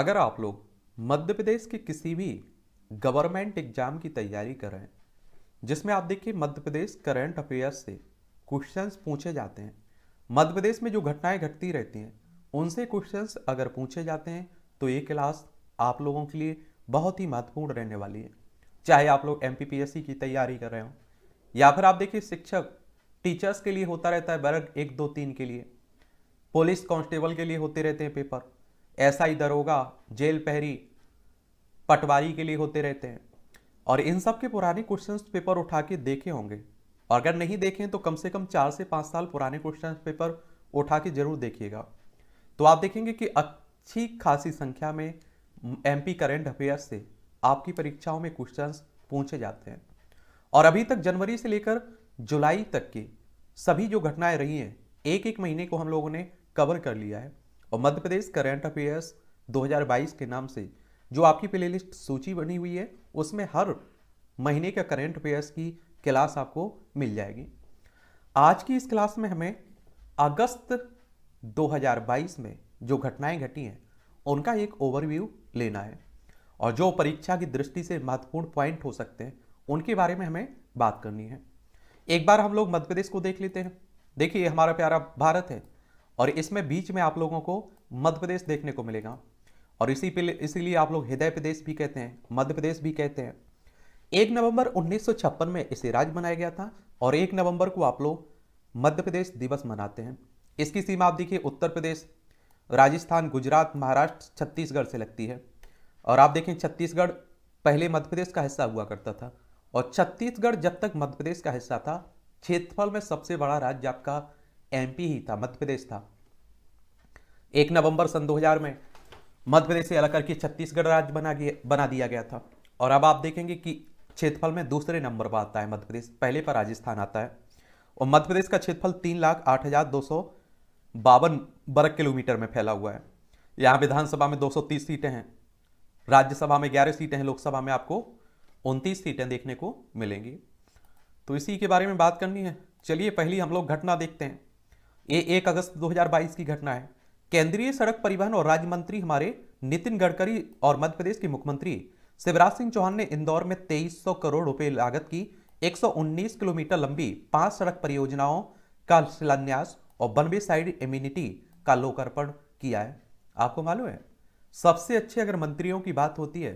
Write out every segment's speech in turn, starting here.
अगर आप लोग मध्य प्रदेश के किसी भी गवर्नमेंट एग्जाम की तैयारी कर रहे हैं जिसमें आप देखिए मध्य प्रदेश करंट अफेयर्स से क्वेश्चंस पूछे जाते हैं मध्य प्रदेश में जो घटनाएं घटती रहती हैं उनसे क्वेश्चंस अगर पूछे जाते हैं तो ये क्लास आप लोगों के लिए बहुत ही महत्वपूर्ण रहने वाली है चाहे आप लोग एम की तैयारी कर रहे हो या फिर आप देखिए शिक्षक टीचर्स के लिए होता रहता है वर्ग एक दो तीन के लिए पुलिस कांस्टेबल के लिए होते रहते हैं पेपर ऐसा ही दरोगा जेल पहरी पटवारी के लिए होते रहते हैं और इन सब के पुराने क्वेश्चन पेपर उठा के देखे होंगे और अगर नहीं देखें तो कम से कम चार से पाँच साल पुराने क्वेश्चन पेपर उठा के जरूर देखिएगा तो आप देखेंगे कि अच्छी खासी संख्या में एमपी करंट अफेयर्स से आपकी परीक्षाओं में क्वेश्चंस पूछे जाते हैं और अभी तक जनवरी से लेकर जुलाई तक की सभी जो घटनाएं रही हैं एक एक महीने को हम लोगों ने कवर कर लिया है और मध्य प्रदेश करेंट अफेयर्स 2022 के नाम से जो आपकी प्लेलिस्ट सूची बनी हुई है उसमें हर महीने का करेंट अफेयर्स की क्लास आपको मिल जाएगी आज की इस क्लास में हमें अगस्त 2022 में जो घटनाएं घटी हैं उनका एक ओवरव्यू लेना है और जो परीक्षा की दृष्टि से महत्वपूर्ण पॉइंट हो सकते हैं उनके बारे में हमें बात करनी है एक बार हम लोग मध्य प्रदेश को देख लेते हैं देखिए हमारा प्यारा भारत है और इसमें बीच में आप लोगों को मध्य प्रदेश देखने को मिलेगा और इसी पे इसीलिए आप लोग हृदय प्रदेश भी कहते हैं मध्य प्रदेश भी कहते हैं एक नवंबर उन्नीस में इसे राज्य बनाया गया था और एक नवंबर को आप लोग मध्य प्रदेश दिवस मनाते हैं इसकी सीमा आप देखिए उत्तर प्रदेश राजस्थान गुजरात महाराष्ट्र छत्तीसगढ़ से लगती है और आप देखें छत्तीसगढ़ पहले मध्य प्रदेश का हिस्सा हुआ करता था और छत्तीसगढ़ जब तक मध्य प्रदेश का हिस्सा था क्षेत्रफल में सबसे बड़ा राज्य आपका एमपी ही था मध्य प्रदेश था एक नवंबर सन 2000 में मध्य प्रदेश से अलग करके छत्तीसगढ़ राज्य बना गया बना दिया गया था और अब आप देखेंगे कि क्षेत्रफल में दूसरे नंबर पर आता है मध्य प्रदेश पहले पर राजस्थान आता है और मध्य प्रदेश का क्षेत्रफल तीन लाख आठ हजार दो सौ बावन वर्ग किलोमीटर में फैला हुआ है यहाँ विधानसभा में 230 सीटें हैं राज्यसभा में 11 सीटें हैं लोकसभा में आपको उनतीस सीटें देखने को मिलेंगी तो इसी के बारे में बात करनी है चलिए पहली हम लोग घटना देखते हैं ये एक अगस्त 2022 की घटना है केंद्रीय सड़क परिवहन और राज्य मंत्री हमारे नितिन गडकरी और मध्य प्रदेश के मुख्यमंत्री शिवराज सिंह चौहान ने इंदौर में 2300 करोड़ रुपए लागत की 119 किलोमीटर लंबी पांच सड़क परियोजनाओं का शिलान्यास और बनवे साइड इम्यूनिटी का लोकार्पण किया है आपको मालूम है सबसे अच्छे अगर मंत्रियों की बात होती है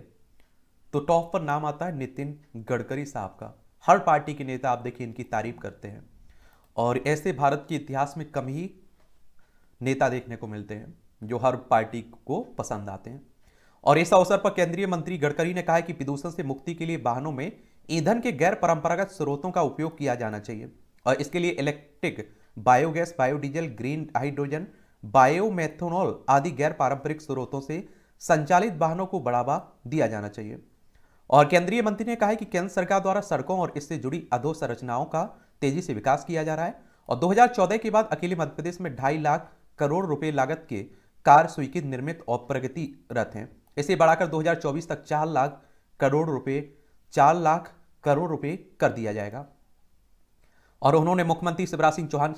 तो टॉप पर नाम आता है नितिन गडकरी साहब का हर पार्टी के नेता आप देखिए इनकी तारीफ करते हैं और ऐसे भारत के इतिहास में कम ही नेता देखने को मिलते हैं जो हर पार्टी को पसंद आते हैं और इस अवसर पर केंद्रीय मंत्री गडकरी ने कहा कि प्रदूषण से मुक्ति के लिए वाहनों में ईंधन के गैर परंपरागत स्रोतों का उपयोग किया जाना चाहिए और इसके लिए electric biogas biodiesel green hydrogen biomethanol आदि गैर पारंपरिक स्रोतों से संचालित वाहनों को बढ़ावा दिया जाना चाहिए और केंद्रीय मंत्री ने कहा कि केंद्र सरकार द्वारा सड़कों और इससे जुड़ी अधोसंरचनाओं का तेजी से विकास किया जा रहा है और 2014 के बाद अकेले मध्य प्रदेश में ढाई लाख करोड़ रुपए लागत के कार स्वीकृत निर्मित और प्रगति रत हैं इसे बढ़ाकर 2024 तक चार लाख करोड़ रुपए चार लाख करोड़ रुपए कर दिया जाएगा और उन्होंने मुख्यमंत्री शिवराज सिंह चौहान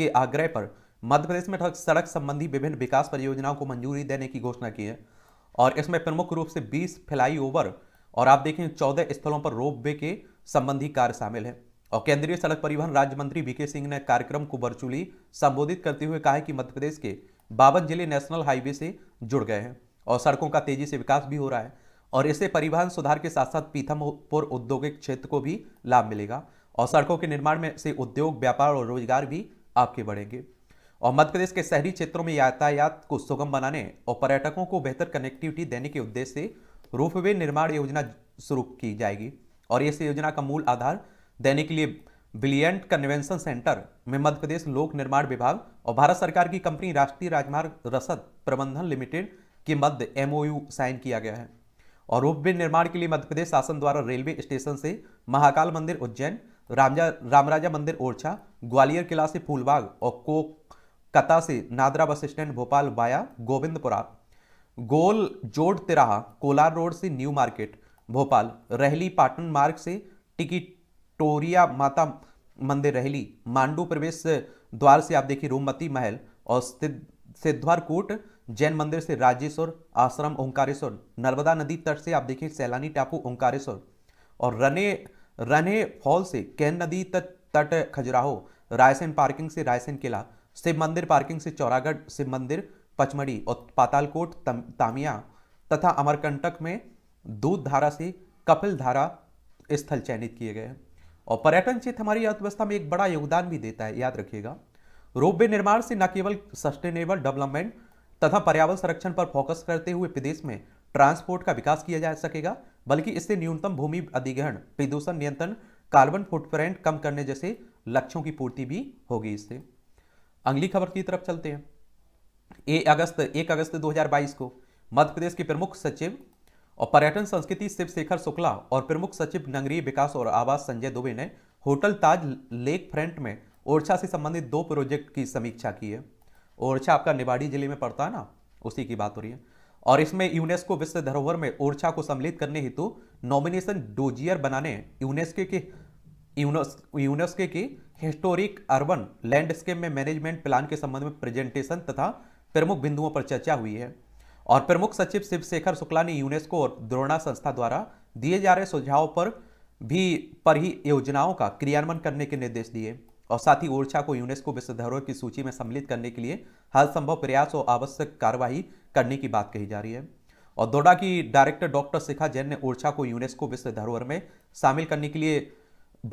के आग्रह पर मध्य प्रदेश में सड़क संबंधी विभिन्न विकास परियोजनाओं को मंजूरी देने की घोषणा की है और इसमें प्रमुख रूप से 20 फ्लाईओवर और आप देखें 14 स्थलों पर रोप वे के संबंधी कार्य शामिल है और केंद्रीय सड़क परिवहन राज्य मंत्री वीके सिंह ने कार्यक्रम को वर्चुअली संबोधित करते हुए कहा कि मध्य प्रदेश के बावन जिले नेशनल हाईवे से जुड़ गए हैं और सड़कों का तेजी से विकास भी हो रहा है और इससे परिवहन सुधार के साथ साथ पीथमपुर औद्योगिक क्षेत्र को भी लाभ मिलेगा और सड़कों के निर्माण में से उद्योग व्यापार और रोजगार भी आपके बढ़ेंगे और मध्य प्रदेश के शहरी क्षेत्रों में यातायात को सुगम बनाने और पर्यटकों को बेहतर कनेक्टिविटी देने के उद्देश्य से रोपवे निर्माण योजना शुरू की जाएगी और इस योजना का मूल आधार देने के लिए ब्रिलियंट कन्वेंशन सेंटर में मध्य प्रदेश लोक निर्माण विभाग और भारत सरकार की कंपनी राष्ट्रीय राजमार्ग रसद प्रबंधन लिमिटेड के मध्य एमओयू साइन किया गया है और रोपवे निर्माण के लिए मध्य प्रदेश शासन द्वारा रेलवे स्टेशन से महाकाल मंदिर उज्जैन रामजा रामराजा मंदिर ओरछा ग्वालियर किला से फूलबाग और कोकता से Nadra bus stand Bhopal via Govindpura गोल जोड़ तिराहा कोलार रोड से न्यू मार्केट भोपाल रहली पाटन मार्ग से टिकट टोरिया माता मंदिर रहेली मांडू प्रवेश द्वार से आप देखिए रोमवती महल और सिद्धवारकूट जैन मंदिर से राजेश्वर आश्रम ओंकारेश्वर नर्मदा नदी तट से आप देखिए सैलानी टापू ओंकारेश्वर और रने रने फॉल से कैन नदी तट तट खजुराहो रायसेन पार्किंग से रायसेन किला शिव मंदिर पार्किंग से चौरागढ़ शिव मंदिर पचमढ़ी और पातालकोट तामिया तथा अमरकंटक में दूध धारा से कपिल धारा स्थल चयनित किए गए हैं और पर्यटन क्षेत्र हमारी अर्थव्यवस्था में एक बड़ा योगदान भी देता है याद रखिएगा रोपवे निर्माण से न केवल सस्टेनेबल डेवलपमेंट तथा पर्यावरण संरक्षण पर फोकस करते हुए प्रदेश में ट्रांसपोर्ट का विकास किया जा सकेगा बल्कि इससे न्यूनतम भूमि अधिग्रहण प्रदूषण नियंत्रण कार्बन फुटप्रिंट कम करने जैसे लक्ष्यों की पूर्ति भी होगी इससे अगली खबर की तरफ चलते हैं ए अगस्त एक अगस्त 2022 को मध्य प्रदेश के प्रमुख सचिव और पर्यटन संस्कृति शिव शेखर शुक्ला और प्रमुख सचिव नगरीय विकास और आवास संजय दुबे ने होटल ताज लेक फ्रंट में ओरछा से संबंधित दो प्रोजेक्ट की समीक्षा की है ओरछा आपका निवाड़ी जिले में पड़ता है ना उसी की बात हो रही है और इसमें यूनेस्को विश्व धरोहर में ओरछा को सम्मिलित करने हेतु नॉमिनेशन डोजियर बनाने यूनेस्को के यूनेस्को के हिस्टोरिक अर्बन लैंडस्केप में मैनेजमेंट प्लान के संबंध में प्रेजेंटेशन तथा प्रमुख बिंदुओं पर चर्चा हुई है और प्रमुख सचिव शिवशेखर शुक्ला ने यूनेस्को और द्रोणा संस्था द्वारा दिए जा रहे सुझाव पर भी पर ही योजनाओं का क्रियान्वयन करने के निर्देश दिए और साथ ही ओरछा को यूनेस्को विश्व धरोहर की सूची में सम्मिलित करने के लिए हर संभव प्रयास और आवश्यक कार्रवाई करने की बात कही जा रही है और दोडा की डायरेक्टर डॉक्टर शिखा जैन ने ओरछा को यूनेस्को विश्व धरोहर में शामिल करने के लिए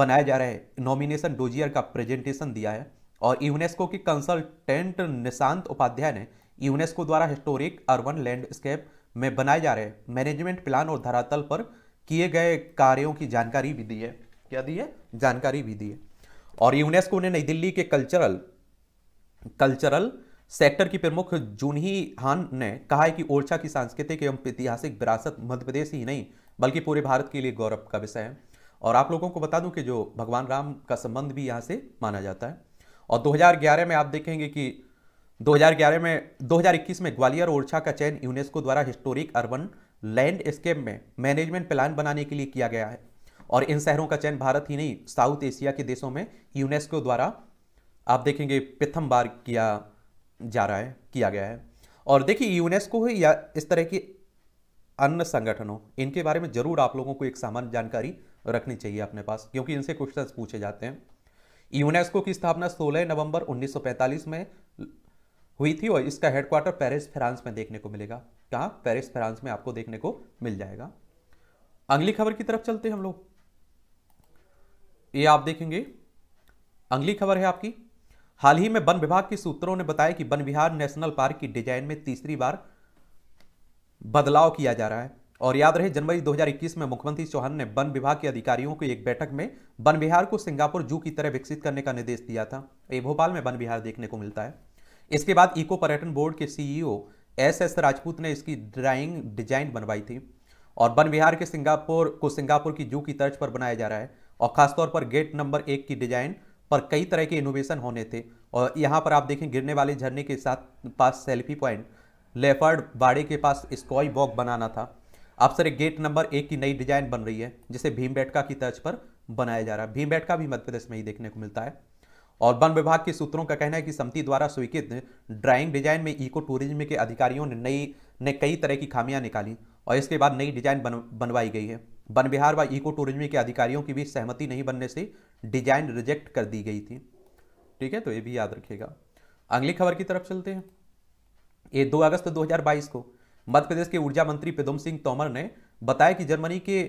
बनाए जा रहे नॉमिनेशन डोजियर का प्रेजेंटेशन दिया है और यूनेस्को के कंसल्टेंट निशांत उपाध्याय ने यूनेस्को द्वारा हिस्टोरिक अर्बन लैंडस्केप में बनाए जा रहे मैनेजमेंट प्लान और धरातल पर किए गए कार्यों की जानकारी भी दी है क्या दी है जानकारी भी दी है और यूनेस्को ने नई दिल्ली के कल्चरल कल्चरल सेक्टर की प्रमुख जूनही हान ने कहा है कि ओरछा की सांस्कृतिक एवं ऐतिहासिक विरासत मध्य प्रदेश ही नहीं बल्कि पूरे भारत के लिए गौरव का विषय है और आप लोगों को बता दूं कि जो भगवान राम का संबंध भी यहाँ से माना जाता है और 2011 में आप देखेंगे कि 2011 में 2021 में ग्वालियर ओरछा का चयन यूनेस्को द्वारा हिस्टोरिक अर्बन लैंडस्केप में मैनेजमेंट प्लान बनाने के लिए किया गया है और इन शहरों का चयन भारत ही नहीं साउथ एशिया के देशों में यूनेस्को द्वारा आप देखेंगे प्रथम बार किया जा रहा है किया गया है और देखिए यूनेस्को है या इस तरह के अन्य संगठनों इनके बारे में जरूर आप लोगों को एक सामान्य जानकारी रखनी चाहिए अपने पास क्योंकि इनसे क्वेश्चन पूछे जाते हैं यूनेस्को की स्थापना 16 नवंबर 1945 में हुई थी और इसका हेडक्वार्टर पेरिस फ्रांस में देखने को मिलेगा कहा पेरिस फ्रांस में आपको देखने को मिल जाएगा अगली खबर की तरफ चलते हम लोग ये आप देखेंगे अगली खबर है आपकी हाल ही में वन विभाग के सूत्रों ने बताया कि वन विहार नेशनल पार्क की डिजाइन में तीसरी बार बदलाव किया जा रहा है और याद रहे जनवरी 2021 में मुख्यमंत्री चौहान ने वन विभाग के अधिकारियों को एक बैठक में वन विहार को सिंगापुर जू की तरह विकसित करने का निर्देश दिया था ये भोपाल में वन विहार देखने को मिलता है इसके बाद इको पर्यटन बोर्ड के सीईओ एस एस राजपूत ने इसकी ड्राइंग डिजाइन बनवाई थी और वन विहार के सिंगापुर को सिंगापुर की जू की तर्ज पर बनाया जा रहा है और खासतौर पर गेट नंबर एक की डिजाइन पर कई तरह के इनोवेशन होने थे और यहाँ पर आप देखें गिरने वाले झरने के साथ पास सेल्फी पॉइंट लेफर्ड बाड़े के पास स्कॉय वॉक बनाना था अब सर गेट नंबर एक की नई डिजाइन बन रही है जिसे भीम बैठका की तर्ज पर बनाया जा रहा है भीम बैठका भी मध्य प्रदेश में ही देखने को मिलता है और वन विभाग के सूत्रों का कहना है कि समिति द्वारा स्वीकृत ड्राइंग डिजाइन में इको टूरिज्म के अधिकारियों ने नई ने कई तरह की खामियां निकाली और इसके बाद नई डिजाइन बन, बनवाई गई है वन विहार व इको टूरिज्म के अधिकारियों की भी सहमति नहीं बनने से डिजाइन रिजेक्ट कर दी गई थी ठीक है तो ये भी याद रखिएगा अगली खबर की तरफ चलते हैं ये दो अगस्त दो को मध्य प्रदेश के ऊर्जा मंत्री प्रदुम सिंह तोमर ने बताया कि जर्मनी के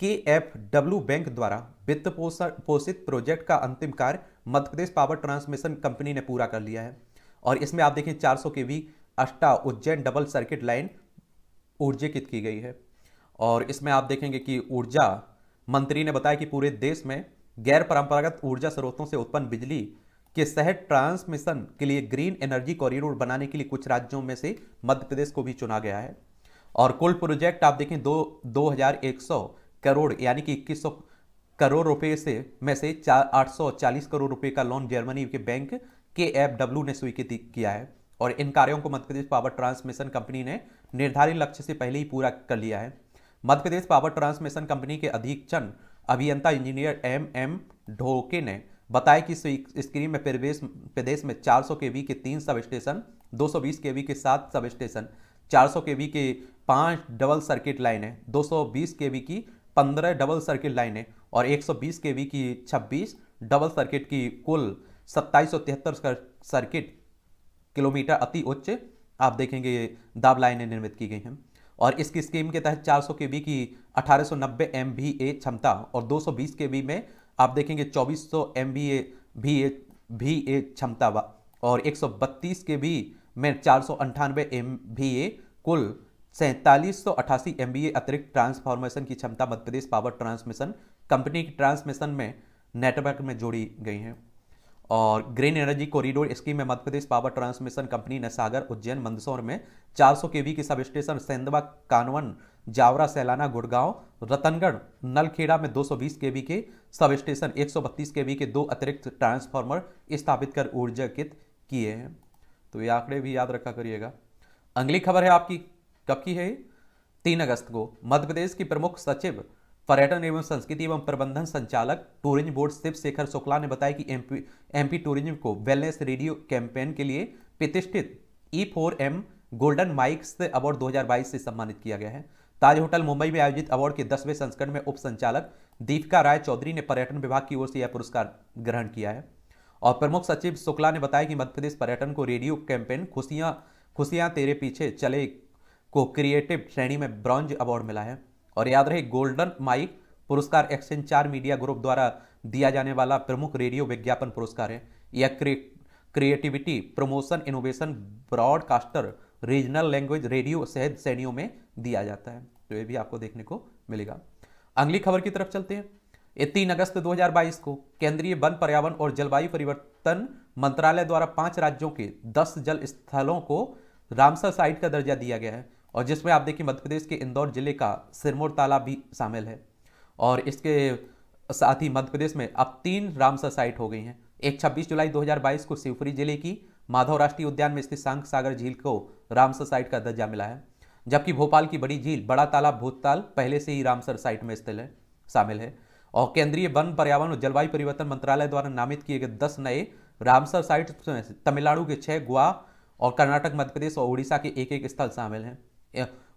के एफ डब्ल्यू बैंक द्वारा वित्त पोषित प्रोजेक्ट का अंतिम कार्य Madhya Pradesh power transmission company ने पूरा कर लिया है और इसमें आप देखें 400 सौ K V Ashta Ujjain double circuit line ऊर्जेकित की गई है और इसमें आप देखेंगे कि ऊर्जा मंत्री ने बताया कि पूरे देश में गैर परंपरागत ऊर्जा स्रोतों से उत्पन्न बिजली के सहज ट्रांसमिशन के लिए ग्रीन एनर्जी कॉरिडोर बनाने के लिए कुछ राज्यों में से मध्य प्रदेश को भी चुना गया है और कुल प्रोजेक्ट आप देखें दो दो करोड़ यानी कि इक्कीस करोड़ रुपए से में से आठ सौ चालीस करोड़ रुपए का लोन जर्मनी के बैंक के एफ डब्ल्यू ने स्वीकृत किया है और इन कार्यों को Madhya Pradesh power transmission company ने निर्धारित लक्ष्य से पहले ही पूरा कर लिया है Madhya Pradesh power transmission company के अधीक्षण अभियंता इंजीनियर एम एम ढोके ने बताया कि स्क्रीन में प्रवेश प्रदेश में 400 सौ के वी के तीन सब स्टेशन 220 बीस के वी के सात सब स्टेशन 400 सौ के वी के पांच डबल सर्किट लाइन है 220 वी की पंद्रह डबल सर्किट लाइनें और 120 वी की 26 डबल सर्किट की कुल सत्ताईस सर्किट किलोमीटर अति उच्च आप देखेंगे दाब लाइनें निर्मित की गई हैं और इसकी स्कीम के तहत 400 वी की 1890 एमवीए क्षमता और 220 केवी में आप देखेंगे 2400 एमवीए भी भी क्षमता और 132 केवी में चार सौ अंठानवे एम कुल सैंतालीस सौ अठासी एम अतिरिक्त ट्रांसफॉर्मेशन की क्षमता Madhya Pradesh power transmission company की ट्रांसमिशन में नेटवर्क में जोड़ी गई हैं और ग्रीन एनर्जी कॉरिडोर स्कीम में Madhya Pradesh power transmission company ने सागर उज्जैन मंदसौर में 400 वी की सब स्टेशन सेंदवा कानवन जावरा सैलाना गुड़गांव रतनगढ़ नलखेड़ा में 220 बीस के के सब स्टेशन एक बत्तीस के के दो अतिरिक्त ट्रांसफार्मर स्थापित कर ऊर्जाकित किए हैं तो ये आंकड़े भी याद रखा करिएगा अगली खबर है आपकी कब की है तीन अगस्त को मध्य प्रदेश की प्रमुख सचिव पर्यटन एवं संस्कृति एवं प्रबंधन संचालक टूरिज्म बोर्ड शिव शेखर शुक्ला ने बताया कि एमपी एमपी टूरिज्म को वेलनेस रेडियो कैंपेन के लिए प्रतिष्ठित E four M golden mics award 2022 से सम्मानित किया गया है ताज होटल मुंबई में आयोजित अवार्ड के दसवें संस्करण में उप संचालक दीपिका राय चौधरी ने पर्यटन विभाग की ओर से यह पुरस्कार ग्रहण किया है और प्रमुख सचिव शुक्ला ने बताया कि मध्यप्रदेश पर्यटन को रेडियो कैंपेन खुशियाँ खुशियाँ तेरे पीछे चले को क्रिएटिव श्रेणी में ब्रॉन्ज अवार्ड मिला है और याद रहे गोल्डन माइक पुरस्कार एक्सचेंज चार मीडिया ग्रुप द्वारा दिया जाने वाला प्रमुख रेडियो विज्ञापन पुरस्कार है यह creativity promotion innovation broadcaster regional language radio सहित श्रेणियों में दिया जाता है तो ये भी आपको देखने को मिलेगा अगली खबर की तरफ चलते हैं तीन अगस्त 2022 को केंद्रीय वन पर्यावरण और जलवायु परिवर्तन मंत्रालय द्वारा पांच राज्यों के दस जल स्थलों को रामसर साइट का दर्जा दिया गया है और जिसमें आप देखिए मध्य प्रदेश के इंदौर जिले का सिरमौर तालाब भी शामिल है और इसके साथ ही मध्य प्रदेश में अब तीन रामसर साइट हो गई हैं एक 26 जुलाई 2022 को शिवपुरी जिले की माधव राष्ट्रीय उद्यान में स्थित सांख सागर झील को रामसर साइट का दर्जा मिला है जबकि भोपाल की बड़ी झील बड़ा तालाब भूतताल पहले से ही रामसर साइट में स्थित है शामिल है और केंद्रीय वन पर्यावरण और जलवायु परिवर्तन मंत्रालय द्वारा नामित किए गए दस नए रामसर साइट तमिलनाडु के छः गोवा और कर्नाटक मध्य प्रदेश और उड़ीसा के एक एक स्थल शामिल हैं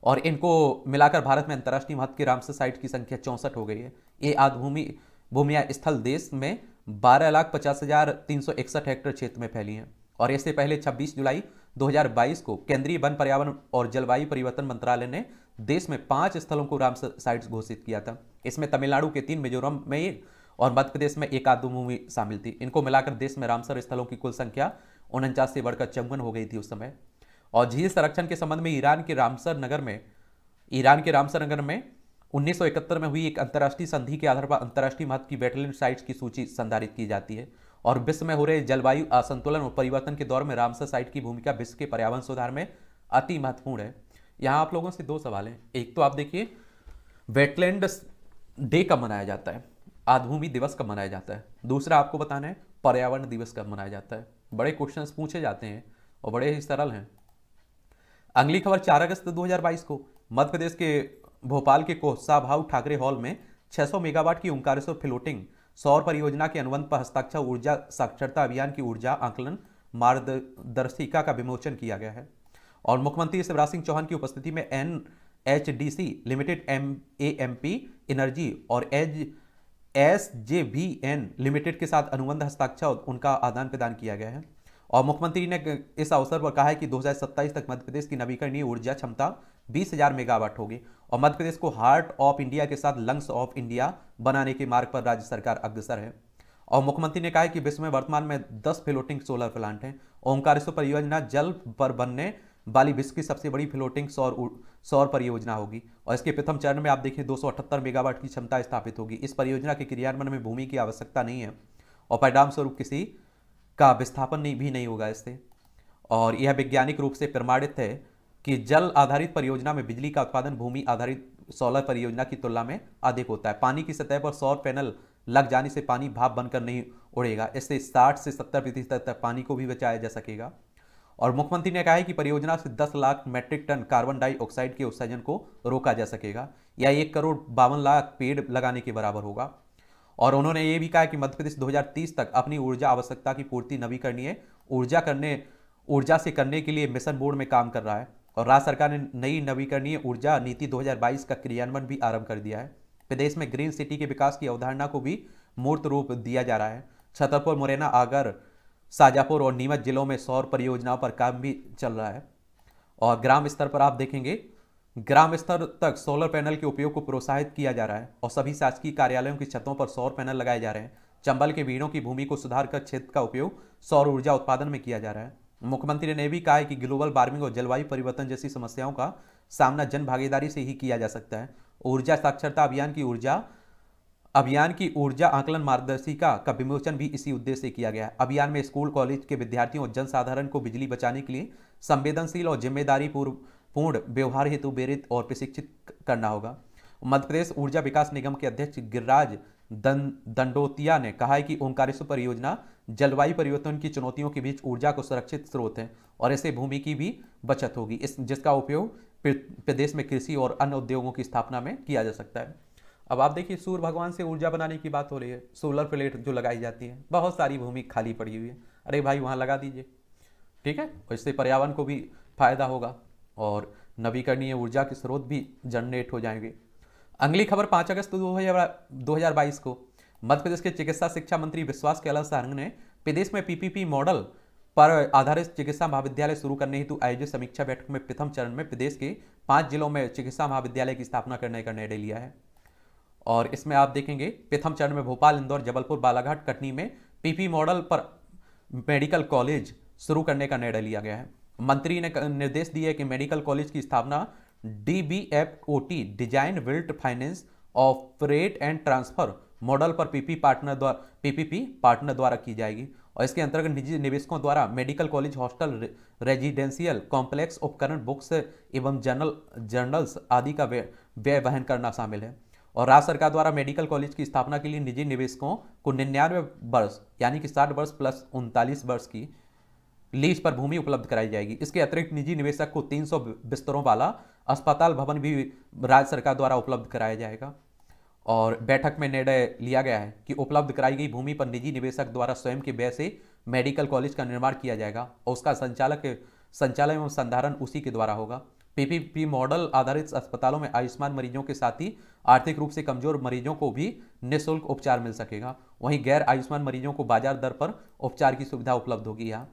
और इनको मिलाकर भारत में अंतर्राष्ट्रीय महत्व की रामसर साइट की संख्या चौंसठ हो गई है ये आदभूमि भूमिया स्थल देश में बारह लाख पचास हजार तीन सौ इकसठ हेक्टेयर क्षेत्र में फैली हैं और इससे पहले 26 जुलाई 2022 को केंद्रीय वन पर्यावरण और जलवायु परिवर्तन मंत्रालय ने देश में पांच स्थलों को राम साइट्स घोषित किया था इसमें तमिलनाडु के तीन मिजोरम में एक और मध्य प्रदेश में एक आध भूमि शामिल थी इनको मिलाकर देश में रामसर स्थलों की कुल संख्या उनचास से बढ़कर चौवन हो गई थी उस समय और झील संरक्षण के संबंध में ईरान के रामसर नगर में ईरान के रामसर नगर में 1971 में हुई एक अंतर्राष्ट्रीय संधि के आधार पर अंतर्राष्ट्रीय महत्व की वेटलैंड साइट्स की सूची संधारित की जाती है और विश्व में हो रहे जलवायु असंतुलन और परिवर्तन के दौर में रामसर साइट की भूमिका विश्व के पर्यावरण सुधार में अति महत्वपूर्ण है यहाँ आप लोगों से दो सवाल हैं एक तो आप देखिए वेटलैंड डे कब मनाया जाता है आधभूमि दिवस कब मनाया जाता है दूसरा आपको बताना है पर्यावरण दिवस कब मनाया जाता है बड़े क्वेश्चन पूछे जाते हैं और बड़े ही सरल हैं अगली खबर चार अगस्त 2022 को मध्य प्रदेश के भोपाल के कोहसा भाव ठाकरे हॉल में 600 मेगावाट की ओंकारेश्वर फ्लोटिंग सौर परियोजना के अनुबंध पर हस्ताक्षर ऊर्जा साक्षरता अभियान की ऊर्जा आंकलन मार्गदर्शिका का विमोचन किया गया है और मुख्यमंत्री शिवराज सिंह चौहान की उपस्थिति में N H D C limited M A M P energy और एज S J V N limited के साथ अनुबंध हस्ताक्षर उनका आदान प्रदान किया गया है और मुख्यमंत्री ने इस अवसर पर कहा है कि 2027 तक मध्य प्रदेश की नवीकरणीय ऊर्जा क्षमता 20,000 मेगावाट होगी और मध्य प्रदेश को हार्ट ऑफ इंडिया के साथ लंग्स ऑफ इंडिया बनाने के मार्ग पर राज्य सरकार अग्रसर है और मुख्यमंत्री ने कहा कि विश्व में वर्तमान में 10 फ्लोटिंग सोलर प्लांट हैं ओंकारेश्वर परियोजना जल पर बनने वाली विश्व की सबसे बड़ी फ्लोटिंग सौर सौर परियोजना होगी और इसके प्रथम चरण में आप देखिए दो मेगावाट की क्षमता स्थापित होगी इस परियोजना के क्रियान्वयन में भूमि की आवश्यकता नहीं है और परिणाम स्वरूप किसी का विस्थापन नहीं भी नहीं होगा इससे और यह वैज्ञानिक रूप से प्रमाणित है कि जल आधारित परियोजना में बिजली का उत्पादन भूमि आधारित सोलर परियोजना की तुलना में अधिक होता है पानी की सतह पर सौर पैनल लग जाने से पानी भाप बनकर नहीं उड़ेगा इससे 60 से 70 प्रतिशत तक पानी को भी बचाया जा सकेगा और मुख्यमंत्री ने कहा है कि परियोजना से 10 lakh metric tonne carbon dioxide के उत्सर्जन को रोका जा सकेगा या एक करोड़ बावन लाख पेड़ लगाने के बराबर होगा और उन्होंने ये भी कहा कि मध्य प्रदेश 2030 तक अपनी ऊर्जा आवश्यकता की पूर्ति नवीकरणीय ऊर्जा करने ऊर्जा से करने के लिए मिशन बोर्ड में काम कर रहा है और राज्य सरकार ने नई नवीकरणीय ऊर्जा नीति 2022 का क्रियान्वयन भी आरंभ कर दिया है प्रदेश में ग्रीन सिटी के विकास की अवधारणा को भी मूर्त रूप दिया जा रहा है छतरपुर मुरैना आगर शाजापुर और नीमच जिलों में सौर परियोजनाओं पर काम भी चल रहा है और ग्राम स्तर पर आप देखेंगे ग्राम स्तर तक सोलर पैनल के उपयोग को प्रोत्साहित किया जा रहा है और सभी शासकीय कार्यालयों की छतों पर सौर पैनल लगाए जा रहे हैं चंबल के भीड़ों की भूमि को सुधार कर क्षेत्र का उपयोग सौर ऊर्जा उत्पादन में किया जा रहा है मुख्यमंत्री ने भी कहा है कि ग्लोबल वार्मिंग और जलवायु परिवर्तन जैसी समस्याओं का सामना जन भागीदारी से ही किया जा सकता है ऊर्जा साक्षरता अभियान की ऊर्जा अभियान की ऊर्जा आकलन मार्गदर्शिका का विमोचन भी इसी उद्देश्य से किया गया है अभियान में स्कूल कॉलेज के विद्यार्थियों और जनसाधारण को बिजली बचाने के लिए संवेदनशील और जिम्मेदारी पूर्व पूर्ण व्यवहार हेतु बेरित और प्रशिक्षित करना होगा मध्य प्रदेश ऊर्जा विकास निगम के अध्यक्ष गिरिराज दंडोतिया ने कहा है कि ओंकारेश्वर परियोजना जलवायु परिवर्तन की चुनौतियों के बीच ऊर्जा को सुरक्षित स्रोत है और ऐसे भूमि की भी बचत होगी इस जिसका उपयोग प्रदेश में कृषि और अन्य उद्योगों की स्थापना में किया जा सकता है अब आप देखिए सूर्य भगवान से ऊर्जा बनाने की बात हो रही है सोलर प्लेट जो लगाई जाती है बहुत सारी भूमि खाली पड़ी हुई है अरे भाई वहाँ लगा दीजिए ठीक है और इससे पर्यावरण को भी फायदा होगा और नवीकरणीय ऊर्जा के स्रोत भी जनरेट हो जाएंगे अगली खबर पाँच अगस्त दो हज़ार बाईस को मध्य प्रदेश के चिकित्सा शिक्षा मंत्री विश्वास कैलाश सारंग ने प्रदेश में पीपीपी मॉडल पर आधारित चिकित्सा महाविद्यालय शुरू करने हेतु आयोजित समीक्षा बैठक में प्रथम चरण में प्रदेश के पाँच जिलों में चिकित्सा महाविद्यालय की स्थापना करने का निर्णय लिया है और इसमें आप देखेंगे प्रथम चरण में भोपाल इंदौर जबलपुर बालाघाट कटनी में पीपी मॉडल पर मेडिकल कॉलेज शुरू करने का निर्णय लिया गया है मंत्री ने निर्देश दिए कि मेडिकल कॉलेज की स्थापना D B F O T design build finance operate and transfer model पर पीपी पार्टनर द्वारा पीपीपी पार्टनर द्वारा की जाएगी और इसके अंतर्गत निजी निवेशकों द्वारा medical college hostel residential complex उपकरण बुक्स एवं जर्नल जर्नल्स आदि का व्यय वहन करना शामिल है और राज्य सरकार द्वारा मेडिकल कॉलेज की स्थापना के लिए निजी निवेशकों को निन्यानवे वर्ष यानी कि साठ वर्ष प्लस उनतालीस वर्ष की लीज पर भूमि उपलब्ध कराई जाएगी इसके अतिरिक्त निजी निवेशक को 300 बिस्तरों वाला अस्पताल भवन भी राज्य सरकार द्वारा उपलब्ध कराया जाएगा और बैठक में निर्णय लिया गया है कि उपलब्ध कराई गई भूमि पर निजी निवेशक द्वारा स्वयं के व्यय से मेडिकल कॉलेज का निर्माण किया जाएगा और उसका संचालक संचालन एवं संधारण उसी के द्वारा होगा पीपीपी मॉडल आधारित अस्पतालों में आयुष्मान मरीजों के साथ ही आर्थिक रूप से कमजोर मरीजों को भी निःशुल्क उपचार मिल सकेगा वहीं गैर आयुष्मान मरीजों को बाजार दर पर उपचार की सुविधा उपलब्ध होगी यहाँ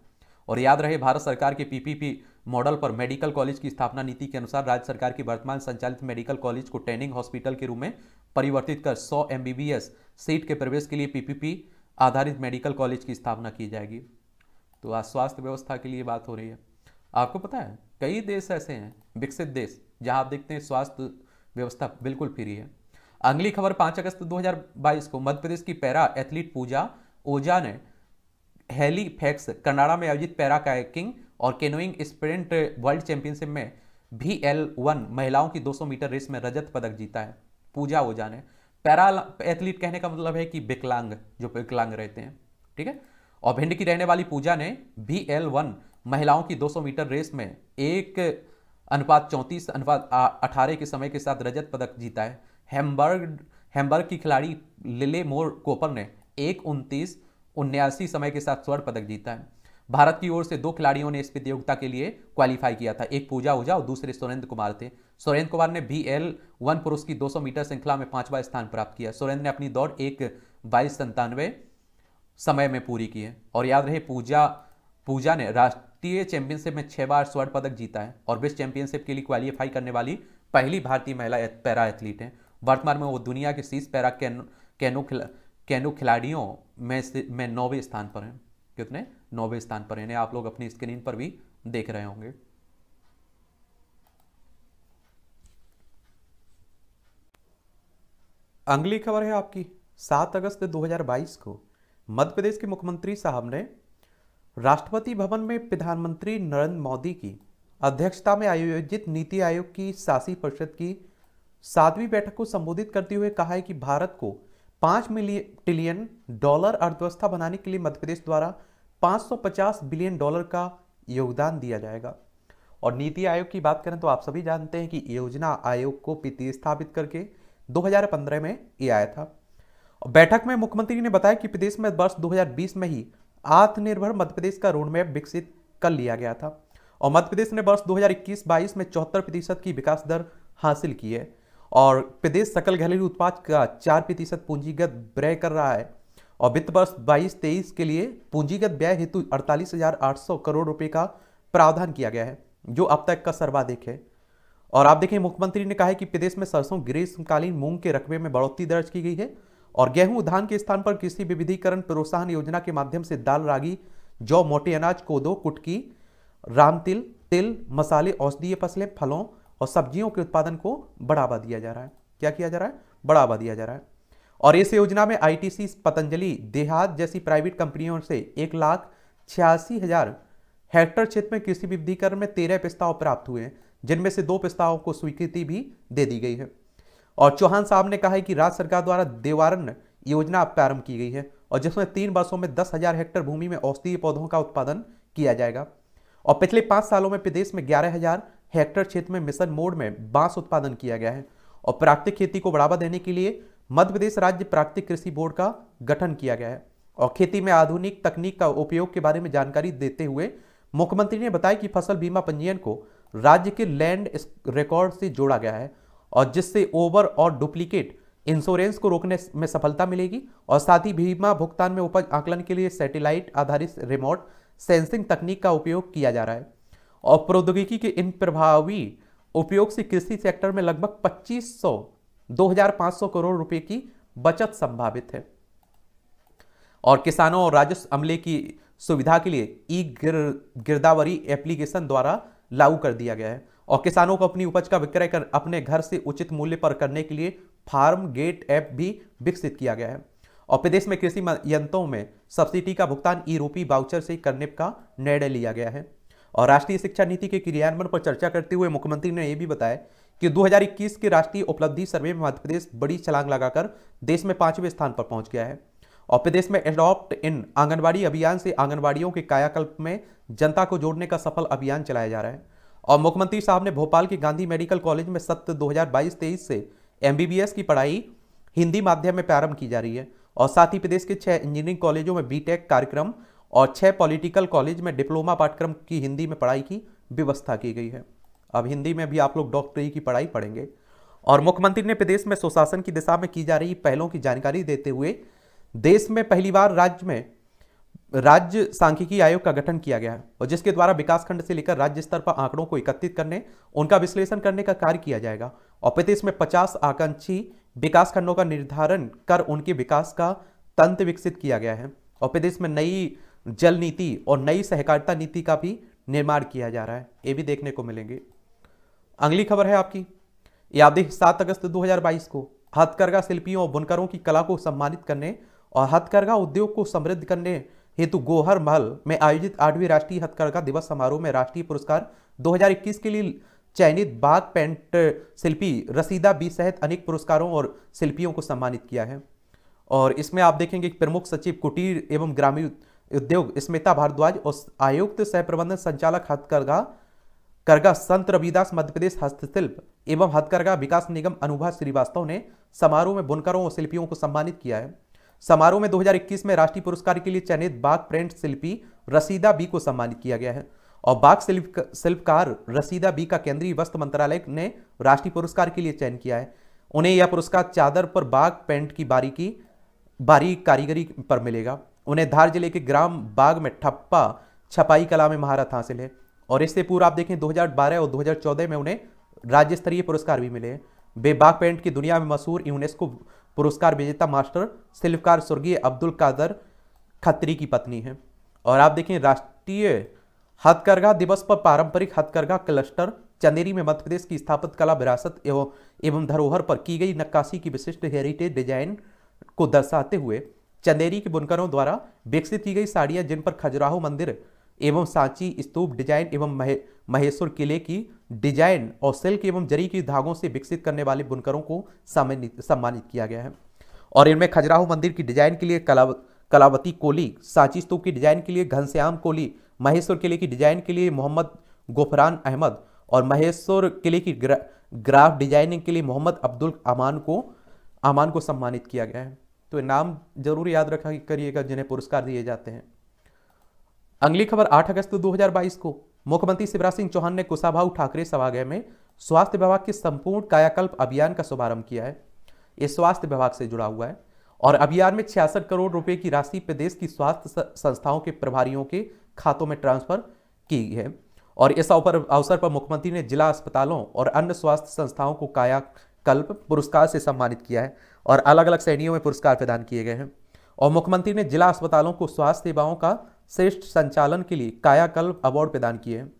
और याद रहे भारत सरकार के पीपीपी मॉडल पर मेडिकल कॉलेज की स्थापना नीति के अनुसार राज्य सरकार की वर्तमान संचालित मेडिकल कॉलेज को ट्रेनिंग हॉस्पिटल के रूप में परिवर्तित कर 100 एमबीबीएस सीट के प्रवेश के लिए पीपीपी आधारित मेडिकल कॉलेज की स्थापना की जाएगी तो आज स्वास्थ्य व्यवस्था के लिए बात हो रही है आपको पता है कई देश ऐसे हैं विकसित देश जहां आप देखते हैं स्वास्थ्य व्यवस्था बिल्कुल फ्री है अगली खबर पाँच अगस्त दो को मध्य प्रदेश की पैरा एथलीट पूजा ओझा ने हेलीफैक्स कनाडा में आयोजित पैरा कायाकिंग और केनोइंग स्प्रिंट वर्ल्ड चैंपियनशिप में भी एल वन महिलाओं की 200 मीटर रेस में रजत पदक जीता है पूजा ओझा ने पैरा एथलीट कहने का मतलब है कि विकलांग जो विकलांग रहते हैं ठीक है और भिंड की रहने वाली पूजा ने भी एल वन महिलाओं की 200 मीटर रेस में एक अनुपात चौंतीस अनुपात अठारह के समय के साथ रजत पदक जीता है हेम्बर्ग हेम्बर्ग की खिलाड़ी लिले मोर कोपर ने एक उनतीस उन्यासी समय के साथ स्वर्ण पदक जीता है भारत की ओर से दो खिलाड़ियों ने इस प्रतियोगिता के लिए क्वालिफाई किया था एक पूजा ओझा और दूसरे सुरेंद्र कुमार थे सुरेंद्र कुमार ने बी एल वन पुरुष की 200 मीटर श्रृंखला में पांचवा स्थान प्राप्त किया सुरेंद्र ने अपनी दौड़ एक बाईस संतानवे समय में पूरी की है और याद रहे पूजा पूजा ने राष्ट्रीय चैंपियनशिप में छह बार स्वर्ण पदक जीता है और विश्व चैंपियनशिप के लिए क्वालिफाई करने वाली पहली भारतीय महिला पैरा एथलीट है वर्तमान में वो दुनिया के शीर्ष पैरा कैनो कैनो कैनो खिलाड़ियों में से मैं नौवें स्थान पर हैं कितने नौवें स्थान पर इन्हें आप लोग अपनी स्क्रीन पर भी देख रहे होंगे अगली खबर है आपकी सात अगस्त 2022 को मध्य प्रदेश के मुख्यमंत्री साहब ने राष्ट्रपति भवन में प्रधानमंत्री नरेंद्र मोदी की अध्यक्षता में आयोजित नीति आयोग की शासी परिषद की सातवीं बैठक को संबोधित करते हुए कहा है कि भारत को पाँच ट्रिलियन डॉलर अर्थव्यवस्था बनाने के लिए मध्य प्रदेश द्वारा 550 बिलियन डॉलर का योगदान दिया जाएगा और नीति आयोग की बात करें तो आप सभी जानते हैं कि योजना आयोग को स्थापित करके 2015 में ये आया था और बैठक में मुख्यमंत्री ने बताया कि प्रदेश में वर्ष 2020 में ही आत्मनिर्भर मध्यप्रदेश का रोडमैप विकसित कर लिया गया था और मध्यप्रदेश ने वर्ष 2021-22 में चौहत्तर प्रतिशत की विकास दर हासिल की है और प्रदेश सकल घरेलू उत्पाद का चार प्रतिशत पूंजीगत व्यय कर रहा है और वित्त वर्ष बाईस तेईस के लिए पूंजीगत व्यय हेतु अड़तालीस हजार आठ सौ करोड़ रुपए का प्रावधान किया गया है जो अब तक का सर्वाधिक है और आप देखें मुख्यमंत्री ने कहा है कि प्रदेश में सरसों ग्रीष्मकालीन मूंग के रकबे में बढ़ोतरी दर्ज की गई है और गेहूं धान के स्थान पर कृषि विविधीकरण प्रोत्साहन योजना के माध्यम से दाल रागी जौ मोटे अनाज कोदो कुटकी रामतिल तिल मसाले औषधीय फसलें फलों और सब्जियों के उत्पादन को बढ़ावा दिया जा रहा है क्या किया जा रहा है बढ़ावा दिया जा रहा है और इस योजना में आईटीसी पतंजलि देहात जैसी प्राइवेट कंपनियों से एक लाख छियासी हजार हेक्टर क्षेत्र में कृषि विविधीकरण में तेरह प्रस्ताव प्राप्त हुए हैं जिनमें से दो प्रस्तावों को स्वीकृति भी दे दी गई है और चौहान साहब ने कहा है कि राज्य सरकार द्वारा देवारण योजना प्रारंभ की गई है और जिसमें तीन वर्षों में दस हजार हेक्टर भूमि में औषधीय पौधों का उत्पादन किया जाएगा और पिछले पांच सालों में प्रदेश में ग्यारह हजार हेक्टर क्षेत्र में मिशन मोड में बांस उत्पादन किया गया है और प्राकृतिक खेती को बढ़ावा देने के लिए मध्य प्रदेश राज्य प्राकृतिक कृषि बोर्ड का गठन किया गया है और खेती में आधुनिक तकनीक का उपयोग के बारे में जानकारी देते हुए मुख्यमंत्री ने बताया कि फसल बीमा पंजीयन को राज्य के लैंड रिकॉर्ड से जोड़ा गया है और जिससे ओवर और डुप्लीकेट इंश्योरेंस को रोकने में सफलता मिलेगी और साथ ही बीमा भुगतान में उपज आकलन के लिए सैटेलाइट आधारित रिमोट सेंसिंग तकनीक का उपयोग किया जा रहा है और प्रौद्योगिकी के इन प्रभावी उपयोग से कृषि सेक्टर में लगभग 2500 2500 करोड़ रुपए की बचत संभावित है और किसानों और राजस्व अमले की सुविधा के लिए ई गिर, गिरदावरी एप्लीकेशन द्वारा लागू कर दिया गया है और किसानों को अपनी उपज का विक्रय कर अपने घर से उचित मूल्य पर करने के लिए फार्म गेट ऐप भी विकसित किया गया है और प्रदेश में कृषि यंत्रों में सब्सिडी का भुगतान ई रूपी बाउचर से करने का निर्णय लिया गया है और राष्ट्रीय शिक्षा नीति के क्रियान्वयन पर चर्चा करते हुए मुख्यमंत्री ने यह भी बताया कि 2021 के राष्ट्रीय उपलब्धि सर्वे में मध्य प्रदेश बड़ी छलांग लगाकर देश में पांचवें स्थान पर पहुंच गया है और प्रदेश में एडॉप्ट इन आंगनबाड़ी अभियान से आंगनबाड़ियों के कायाकल्प में जनता को जोड़ने का सफल अभियान चलाया जा रहा है और मुख्यमंत्री साहब ने भोपाल के गांधी मेडिकल कॉलेज में सत्र दो हजार से एम की पढ़ाई हिंदी माध्यम में प्रारंभ की जा रही है और साथ ही प्रदेश के छह इंजीनियरिंग कॉलेजों में बीटेक कार्यक्रम और छह पॉलिटिकल कॉलेज में डिप्लोमा पाठ्यक्रम की हिंदी में पढ़ाई की व्यवस्था की गई है अब हिंदी में भी आप लोग डॉक्टरी e की पढ़ाई पढ़ेंगे और मुख्यमंत्री ने प्रदेश में सुशासन की दिशा में की जा रही पहलों की जानकारी देते हुए देश में पहली बार राज्य में राज्य सांख्यिकी आयोग का गठन किया गया है और जिसके द्वारा विकासखंड से लेकर राज्य स्तर पर आंकड़ों को एकत्रित करने उनका विश्लेषण करने का कार्य किया जाएगा और प्रदेश में पचास आकांक्षी विकास खंडों का निर्धारण कर उनके विकास का तंत्र विकसित किया गया है और प्रदेश में नई जल नीति और नई सहकारिता नीति का भी निर्माण किया जा रहा है ये भी देखने को मिलेंगे अगली खबर है आपकी याद सात अगस्त 2022 को हथकरघा शिल्पियों और बुनकरों की कला को सम्मानित करने और हथकरघा उद्योग को समृद्ध करने हेतु गोहर महल में आयोजित आठवीं राष्ट्रीय हथकरघा दिवस समारोह में राष्ट्रीय पुरस्कार 2021 के लिए चयनित बाग पेंट शिल्पी रसीदा बी सहित अनेक पुरस्कारों और शिल्पियों को सम्मानित किया है और इसमें आप देखेंगे प्रमुख सचिव कुटीर एवं ग्रामीण उद्योग स्मिता भारद्वाज और आयुक्त सह प्रबंधन संचालक हथकरघा करगा संत रविदास मध्यप्रदेश हस्तशिल्प एवं हथकरघा विकास निगम अनुभा श्रीवास्तव ने समारोह में बुनकरों और शिल्पियों को सम्मानित किया है समारोह में 2021 में राष्ट्रीय पुरस्कार के लिए चयनित बाघ प्रिंट शिल्पी रसीदा बी को सम्मानित किया गया है और बाघ शिल्प शिल्पकार रसीदा बी का केंद्रीय वस्त्र मंत्रालय ने राष्ट्रीय पुरस्कार के लिए चयन किया है उन्हें यह पुरस्कार चादर पर बाघ पेंट की बारीकी बारीक कारीगरी पर मिलेगा उन्हें धार जिले के ग्राम बाग में ठप्पा छपाई कला में महारत हासिल है और इससे पूर्व आप देखें 2012 और 2014 में उन्हें राज्य स्तरीय पुरस्कार भी मिले हैं वे बाग पेंट की दुनिया में मशहूर यूनेस्को पुरस्कार विजेता मास्टर शिल्पकार स्वर्गीय अब्दुल कादर खत्री की पत्नी हैं और आप देखें राष्ट्रीय हथकरघा दिवस पर पारंपरिक हथकरघा क्लस्टर चंदेरी में मध्य प्रदेश की स्थापित कला विरासत एवं धरोहर पर की गई नक्काशी की विशिष्ट हेरिटेज डिजाइन को दर्शाते हुए चंदेरी के बुनकरों द्वारा विकसित की गई साड़ियाँ जिन पर खजुराहो मंदिर एवं सांची स्तूप डिजाइन एवं महे, महेश्वर किले की डिजाइन और सिल्क एवं जरी की धागों से विकसित करने वाले बुनकरों को सम्मानित किया गया है और इनमें खजुराहो मंदिर की डिजाइन के लिए कला कलावती कोली सांची स्तूप की डिजाइन के लिए घनश्याम कोली महेश्वर किले की डिजाइन के लिए मोहम्मद गुफरान अहमद और महेश्वर किले की ग्रा, ग्राफ डिजाइनिंग के लिए मोहम्मद अब्दुल अमान को अमान को सम्मानित किया गया है तो नाम जरूर याद रखा करिएगा जिन्हें पुरस्कार दिए जाते हैं अगली खबर 8 अगस्त 2022 को मुख्यमंत्री शिवराज सिंह चौहान ने कुशाभाऊ ठाकरे सभागृह में स्वास्थ्य विभाग के संपूर्ण कायाकल्प अभियान का शुभारंभ किया है ये स्वास्थ्य विभाग से जुड़ा हुआ है और अभियान में छियासठ करोड़ रुपए की राशि प्रदेश की स्वास्थ्य संस्थाओं के प्रभारियों के खातों में ट्रांसफर की है और इस अवसर पर मुख्यमंत्री ने जिला अस्पतालों और अन्य स्वास्थ्य संस्थाओं को कायाकल्प पुरस्कार से सम्मानित किया है और अलग अलग श्रेणियों में पुरस्कार प्रदान किए गए हैं और मुख्यमंत्री ने जिला अस्पतालों को स्वास्थ्य सेवाओं का श्रेष्ठ संचालन के लिए कायाकल्प अवार्ड प्रदान किए हैं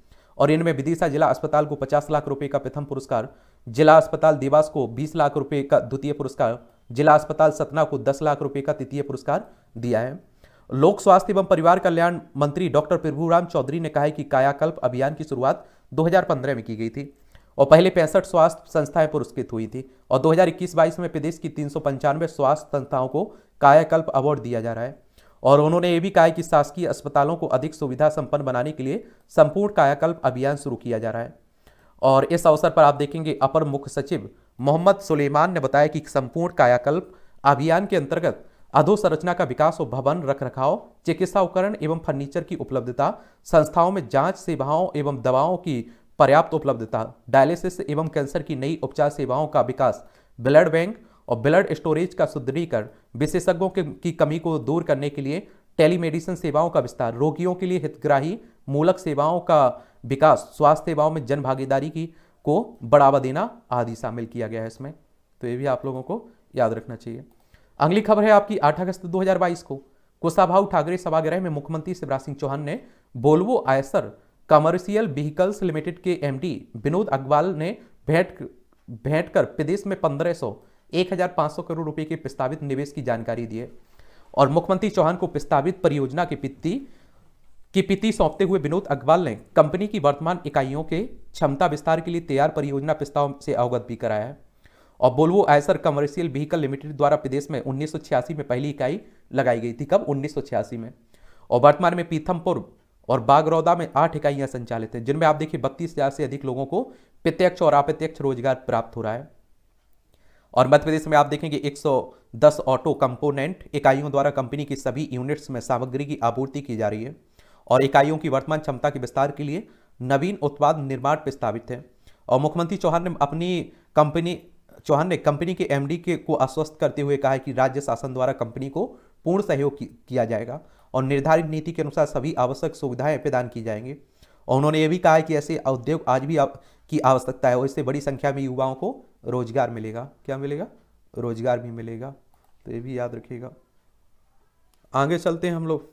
और इनमें विदिशा जिला अस्पताल को 50 लाख रुपए का प्रथम पुरस्कार जिला अस्पताल देवास को 20 लाख रुपए का द्वितीय पुरस्कार जिला अस्पताल सतना को 10 लाख रुपए का तृतीय पुरस्कार दिया है लोक स्वास्थ्य एवं परिवार कल्याण मंत्री डॉक्टर प्रभुराम चौधरी ने कहा है कि कायाकल्प अभियान की शुरुआत 2015 में की गई थी और पहले पैंसठ स्वास्थ्य संस्थाएं पुरस्कृत हुई थी और 2021-22 में प्रदेश की तीन स्वास्थ्य संस्थाओं को कायाकल्प अवार्ड दिया जा रहा है और उन्होंने ये भी कहा कि शासकीय अस्पतालों को अधिक सुविधा संपन्न बनाने के लिए संपूर्ण कायाकल्प अभियान शुरू किया जा रहा है और इस अवसर पर आप देखेंगे अपर मुख्य सचिव मोहम्मद सुलेमान ने बताया कि संपूर्ण कायाकल्प अभियान के अंतर्गत अधोसंरचना का विकास और भवन रख रखाव चिकित्सा उपकरण एवं फर्नीचर की उपलब्धता संस्थाओं में जांच सेवाओं एवं दवाओं की पर्याप्त उपलब्धता डायलिसिस एवं कैंसर की नई उपचार सेवाओं का विकास ब्लड बैंक और ब्लड स्टोरेज का सुदृढ़ीकरण विशेषज्ञों की कमी को दूर करने के लिए टेलीमेडिसिन सेवाओं का विस्तार रोगियों के लिए हितग्राही मूलक सेवाओं का विकास स्वास्थ्य सेवाओं में जन भागीदारी की को बढ़ावा देना आदि शामिल किया गया है इसमें तो ये भी आप लोगों को याद रखना चाहिए अगली खबर है आपकी 8 अगस्त 2022 को कुशाभाऊ ठाकरे सभागृह में मुख्यमंत्री शिवराज सिंह चौहान ने Volvo Eicher commercial vehicles limited के एमडी विनोद अग्रवाल ने भेंट भेंट कर प्रदेश में 1500 सौ करोड़ रुपए के प्रस्तावित निवेश की जानकारी दिए और मुख्यमंत्री चौहान को प्रस्तावित परियोजना की पित्ती की पिति सौंपते हुए विनोद अग्रवाल ने कंपनी की वर्तमान इकाइयों के क्षमता विस्तार के लिए तैयार परियोजना प्रस्ताव से अवगत भी कराया है और Volvo Eicher commercial vehicle limited द्वारा प्रदेश में उन्नीस में पहली इकाई लगाई गई थी कब उन्नीस में और वर्तमान में पीथमपुर और बागरौदा में आठ इकाइयां संचालित हैं जिनमें आप देखिए बत्तीस हजार से अधिक लोगों को प्रत्यक्ष और अप्रत्यक्ष रोजगार प्राप्त हो रहा है और मध्य प्रदेश में आप देखेंगे 110 ऑटो कंपोनेंट इकाइयों द्वारा कंपनी की सभी यूनिट्स में सामग्री की आपूर्ति की जा रही है और इकाइयों की वर्तमान क्षमता के विस्तार के लिए नवीन उत्पाद निर्माण प्रस्तावित है और मुख्यमंत्री चौहान ने अपनी कंपनी चौहान ने कंपनी के एमडी के को आश्वस्त करते हुए कहा है कि राज्य शासन द्वारा कंपनी को पूर्ण सहयोग किया जाएगा और निर्धारित नीति के अनुसार सभी आवश्यक सुविधाएं प्रदान की जाएंगी और उन्होंने ये भी कहा है कि ऐसे उद्योग आज भी की आवश्यकता है और इससे बड़ी संख्या में युवाओं को रोजगार मिलेगा क्या मिलेगा रोजगार भी मिलेगा तो ये भी याद रखिएगा आगे चलते हैं हम लोग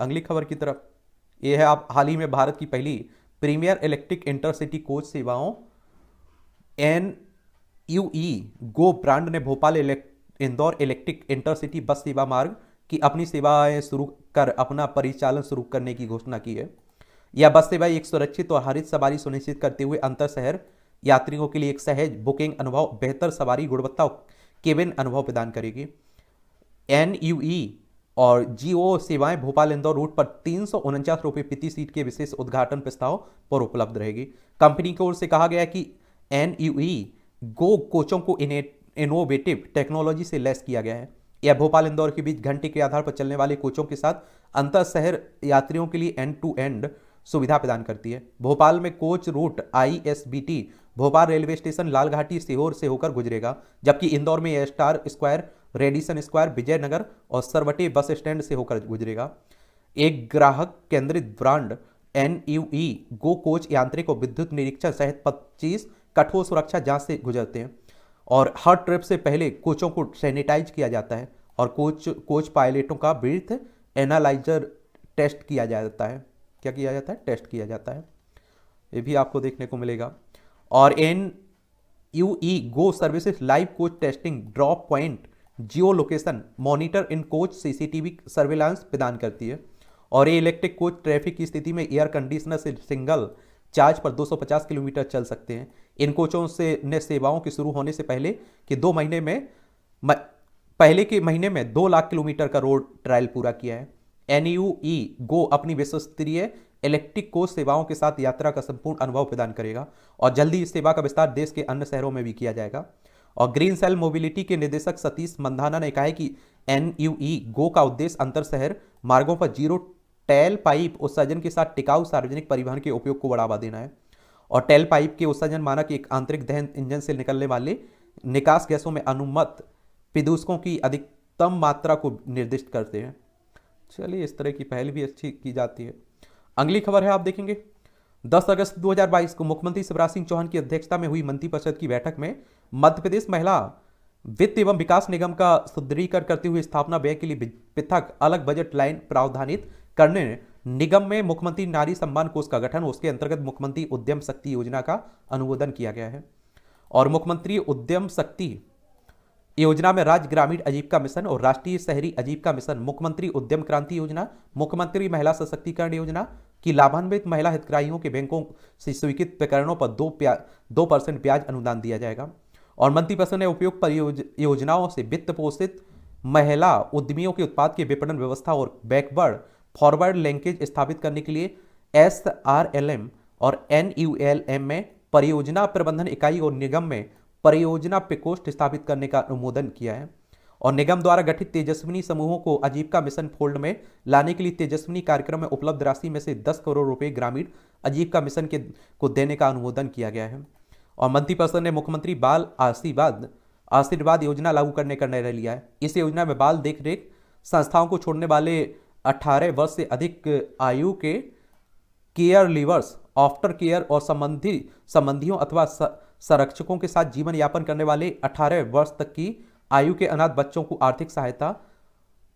अगली खबर की तरफ ये है आप हाल ही में भारत की पहली प्रीमियर इलेक्ट्रिक इंटरसिटी कोच सेवाओं N U E go brand ने भोपाल इलेक्ट इंदौर इलेक्ट्रिक इंटरसिटी बस सेवा मार्ग कि अपनी सेवाएं शुरू कर अपना परिचालन शुरू करने की घोषणा की है यह बस सेवा एक सुरक्षित और हरित सवारी सुनिश्चित करते हुए अंतर शहर यात्रियों के लिए एक सहज बुकिंग अनुभव बेहतर सवारी गुणवत्ता केविन अनुभव प्रदान करेगी एन और जीओ सेवाएं भोपाल इंदौर रूट पर तीन सौ उनचास रुपये प्रति सीट के विशेष उद्घाटन प्रस्ताव पर उपलब्ध रहेगी कंपनी की ओर से कहा गया कि एन गो कोचों को इनोवेटिव टेक्नोलॉजी से लेस किया गया है या भोपाल इंदौर के बीच घंटे के आधार पर चलने वाले कोचों के साथ अंतर शहर यात्रियों के लिए एंड टू एंड सुविधा प्रदान करती है भोपाल में कोच रूट आई भोपाल रेलवे स्टेशन लाल घाटी सीहोर से होकर गुजरेगा जबकि इंदौर में star square Radisson square Vijaynagar और सरवटे बस स्टैंड से होकर गुजरेगा एक ग्राहक केंद्रित brand N U e, go coach यांत्रिक और विद्युत निरीक्षण सहित 25 कठोर सुरक्षा जांच से गुजरते हैं और हर ट्रिप से पहले कोचों को सैनिटाइज किया जाता है और कोच कोच पायलटों का ब्रीथ एनालाइजर टेस्ट किया जाता है क्या किया जाता है टेस्ट किया जाता है ये भी आपको देखने को मिलेगा और N U E go services live coach testing drop point geo location monitor in coach CCTV surveillance प्रदान करती है और ये इलेक्ट्रिक कोच ट्रैफिक की स्थिति में एयर कंडीशनर से सिंगल चार्ज पर 250 किलोमीटर चल सकते हैं इन कोचों से ने सेवाओं के शुरू होने से पहले कि दो महीने में म, पहले के महीने में दो लाख किलोमीटर का रोड ट्रायल पूरा किया है एन यू गो अपनी विश्वस्तरीय इलेक्ट्रिक कोच सेवाओं के साथ यात्रा का संपूर्ण अनुभव प्रदान करेगा और जल्दी इस सेवा का विस्तार देश के अन्य शहरों में भी किया जाएगा और ग्रीन सेल मोबिलिटी के निदेशक सतीश मंधाना ने कहा है कि एन यू गो का उद्देश्य अंतर शहर मार्गों पर जीरो टेल पाइप उत्सर्जन के साथ टिकाऊ सार्वजनिक परिवहन के उपयोग को बढ़ावा देना है और टेल पाइप के उत्सर्जन मानक एक आंतरिक दहन इंजन से निकलने वाले निकास गैसों में अनुमत प्रदूषकों की अधिकतम मात्रा को निर्दिष्ट करते हैं चलिए इस तरह की पहल भी अच्छी की जाती है अगली खबर है आप देखेंगे 10 अगस्त 2022 को मुख्यमंत्री शिवराज सिंह चौहान की अध्यक्षता में हुई मंत्रिपरिषद की बैठक में मध्य प्रदेश महिला वित्त एवं विकास निगम का सुदृढ़ीकरण करते हुए स्थापना व्यय के लिए पृथक अलग बजट लाइन प्रावधानित करने निगम में मुख्यमंत्री नारी सम्मान कोष का गठन उसके अंतर्गत मुख्यमंत्री उद्यम शक्ति योजना का अनुमोदन किया गया है और मुख्यमंत्री उद्यम शक्ति योजना में राज्य ग्रामीण आजीविका मिशन और राष्ट्रीय शहरी आजीविका मिशन मुख्यमंत्री उद्यम क्रांति योजना मुख्यमंत्री महिला सशक्तिकरण योजना की लाभान्वित महिला हितग्राहियों के बैंकों से स्वीकृत प्रकरणों पर दो दो परसेंट ब्याज अनुदान दिया जाएगा और मंत्रिपरिषद ने उपयुक्त योज, योजनाओं से वित्त पोषित महिला उद्यमियों के उत्पाद की विपणन व्यवस्था और बैकवर्ड फॉरवर्ड लैंग्वेज स्थापित करने के लिए एस आर एल एम और एन यू एल एम में परियोजना प्रबंधन इकाई और निगम में परियोजना प्रकोष्ठ स्थापित करने का अनुमोदन किया है और निगम द्वारा गठित तेजस्विनी समूहों को आजीविका मिशन फोल्ड में लाने के लिए तेजस्विनी कार्यक्रम में उपलब्ध राशि में से 10 करोड़ रुपए ग्रामीण आजीविका मिशन के को देने का अनुमोदन किया गया है और मंत्रिपरिषद ने मुख्यमंत्री बाल आशीर्वाद आशीर्वाद योजना लागू करने का निर्णय लिया है इस योजना में बाल देखरेख संस्थाओं को छोड़ने वाले 18 वर्ष से अधिक आयु के केयर लीवर्स आफ्टर केयर और संबंधी संबंधियों अथवा संरक्षकों के साथ जीवन यापन करने वाले 18 वर्ष तक की आयु के अनाथ बच्चों को आर्थिक सहायता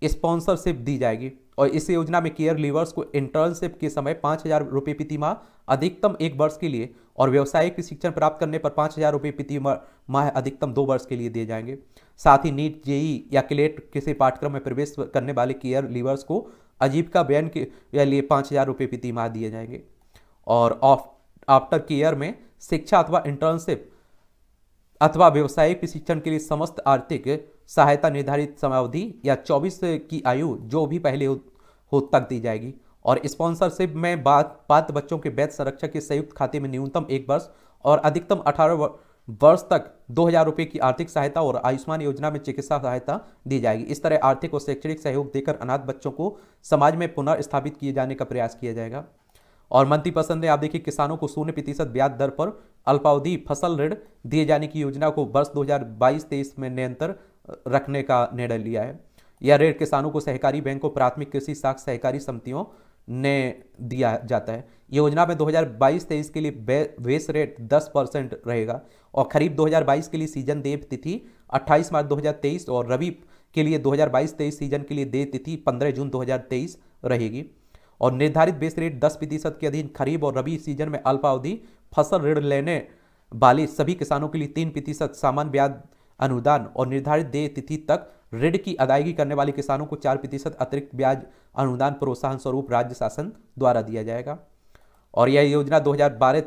स्पॉन्सरशिप दी जाएगी और इस योजना में केयर लीवर्स को इंटर्नशिप के समय पाँच हज़ार रुपये प्रति माह अधिकतम एक वर्ष के लिए और व्यवसायिक शिक्षण प्राप्त करने पर पाँच हज़ार रुपये प्रति माह अधिकतम दो वर्ष के लिए दिए जाएंगे साथ ही नीट जेई या क्लेट किसी पाठ्यक्रम में प्रवेश करने वाले केयर लीवर्स को आजीविका बैन के लिए पाँच हज़ार रुपये भी दिमा दिए जाएंगे और ऑफ आफ्टर केयर में शिक्षा अथवा इंटर्नशिप अथवा व्यवसायिक प्रशिक्षण के लिए समस्त आर्थिक सहायता निर्धारित समावधि या 24 की आयु जो भी पहले हो, हो तक दी जाएगी और स्पॉन्सरशिप में बात पात्र बच्चों के वैध संरक्षक के संयुक्त खाते में न्यूनतम एक वर्ष और अधिकतम अठारह वर्ष तक दो हजार रुपये की आर्थिक सहायता और आयुष्मान योजना में चिकित्सा सहायता दी जाएगी इस तरह आर्थिक और शैक्षणिक सहयोग देकर अनाथ बच्चों को समाज में पुनर्स्थापित किए जाने का प्रयास किया जाएगा और मंत्री पसंद ने आप देखिए किसानों को शून्य प्रतिशत ब्याज दर पर अल्पावधि फसल ऋण दिए जाने की योजना को वर्ष 2022 हजार में निरंतर रखने का निर्णय लिया है यह ऋण किसानों को सहकारी बैंकों प्राथमिक कृषि साख सहकारी समितियों ने दिया जाता है योजना में 2022-23 के लिए बेस रेट 10 परसेंट रहेगा और खरीफ 2022 के लिए सीजन देव तिथि 28 मार्च 2023 और रबी के लिए 2022-23 सीजन के लिए देय तिथि 15 जून 2023 रहेगी और निर्धारित बेस रेट 10 प्रतिशत के अधीन खरीफ और रबी सीजन में अल्पावधि फसल ऋण लेने वाले सभी किसानों के लिए तीन प्रतिशत सामान्य ब्याज अनुदान और निर्धारित देय तिथि तक ऋण की अदायगी करने वाले किसानों को चार प्रतिशत अतिरिक्त ब्याज अनुदान प्रोत्साहन स्वरूप राज्य शासन द्वारा दिया जाएगा और यह योजना 2012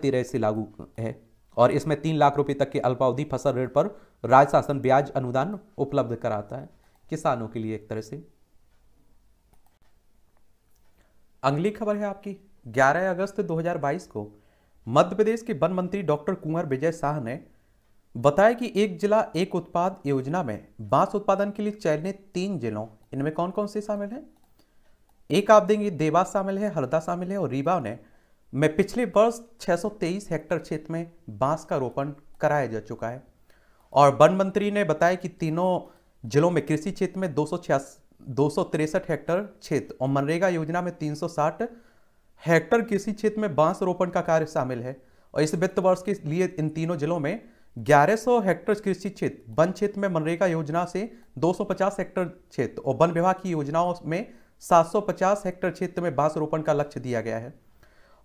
हजार से लागू है और इसमें तीन लाख रुपए तक की अल्पावधि फसल ऋण पर राज्य शासन ब्याज अनुदान उपलब्ध कराता है किसानों के लिए एक तरह से अगली खबर है आपकी 11 अगस्त 2022 को मध्य प्रदेश के वन मंत्री डॉक्टर कुंवर विजय शाह ने बताया कि एक जिला एक उत्पाद योजना में बांस उत्पादन के लिए चयनित तीन जिलों इनमें कौन कौन से शामिल हैं एक आप देंगे देवास शामिल है हरदा शामिल है और रीवा ने में पिछले वर्ष 623 हेक्टर क्षेत्र में बांस का रोपण कराया जा चुका है और वन मंत्री ने बताया कि तीनों जिलों में कृषि क्षेत्र में दो सौ हेक्टर क्षेत्र और मनरेगा योजना में 360 हेक्टर कृषि क्षेत्र में बांस रोपण का कार्य शामिल है और इस वित्त वर्ष के लिए इन तीनों जिलों में 1100 हेक्टर कृषि क्षेत्र वन क्षेत्र में मनरेगा योजना से 250 हेक्टर क्षेत्र और वन विभाग की योजनाओं में 750 हेक्टर क्षेत्र में बांस रोपण का लक्ष्य दिया गया है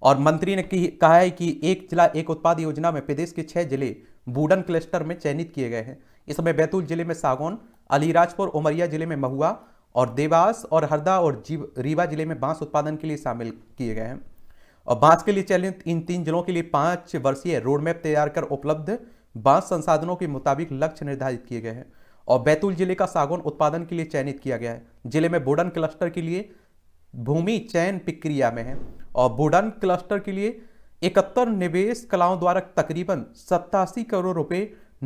और मंत्री ने कहा है कि एक जिला एक उत्पाद योजना में प्रदेश के छह जिले बूडन क्लस्टर में चयनित किए गए हैं इस समय बैतूल जिले में सागौन अलीराजपुर उमरिया जिले में महुआ और देवास और हरदा और जीव रीवा जिले में बांस उत्पादन के लिए शामिल किए गए हैं और बांस के लिए चयनित इन तीन जिलों के लिए पांच वर्षीय रोडमैप तैयार कर उपलब्ध बांस संसाधनों के मुताबिक लक्ष्य निर्धारित किए गए हैं और बैतूल जिले का सागौन उत्पादन के लिए चयनित किया गया है जिले में बोडन क्लस्टर के लिए भूमि चयन प्रक्रिया में है और बोडन क्लस्टर के लिए इकहत्तर निवेश कलाओं द्वारा तकरीबन सत्तासी करोड़ रुपए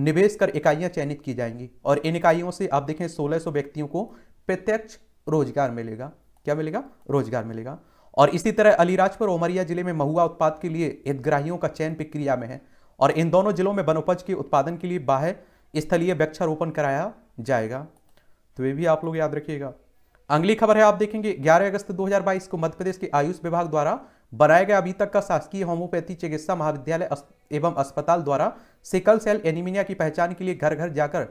निवेश कर इकाइयां चयनित की जाएंगी और इन इकाइयों से आप देखें 1600 व्यक्तियों को प्रत्यक्ष रोजगार मिलेगा क्या मिलेगा रोजगार मिलेगा और इसी तरह अलीराजपुर उमरिया जिले में महुआ उत्पाद के लिए हितग्राहियों का चयन प्रक्रिया में है और इन दोनों जिलों में वनोपज के उत्पादन के लिए बाह्य स्थलीय वृक्षारोपण कराया जाएगा तो ये भी आप लोग याद रखिएगा अगली खबर है आप देखेंगे 11 अगस्त 2022 को मध्य प्रदेश के आयुष विभाग द्वारा बनाया गया अभी तक का शासकीय होम्योपैथी चिकित्सा महाविद्यालय एवं अस्पताल द्वारा सिकल सेल एनीमिया की पहचान के लिए घर घर जाकर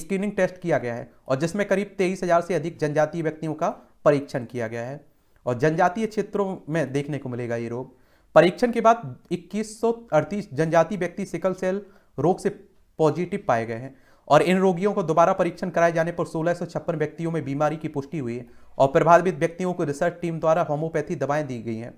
स्क्रीनिंग टेस्ट किया गया है और जिसमें करीब तेईस हजार से अधिक जनजातीय व्यक्तियों का परीक्षण किया गया है और जनजातीय क्षेत्रों में देखने को मिलेगा ये रोग परीक्षण के बाद इक्कीस जनजाति व्यक्ति सिकल सेल रोग से पॉजिटिव पाए गए हैं और इन रोगियों को दोबारा परीक्षण कराए जाने पर सोलह व्यक्तियों में बीमारी की पुष्टि हुई है और प्रभावित व्यक्तियों को रिसर्च टीम द्वारा होम्योपैथी दवाएं दी गई हैं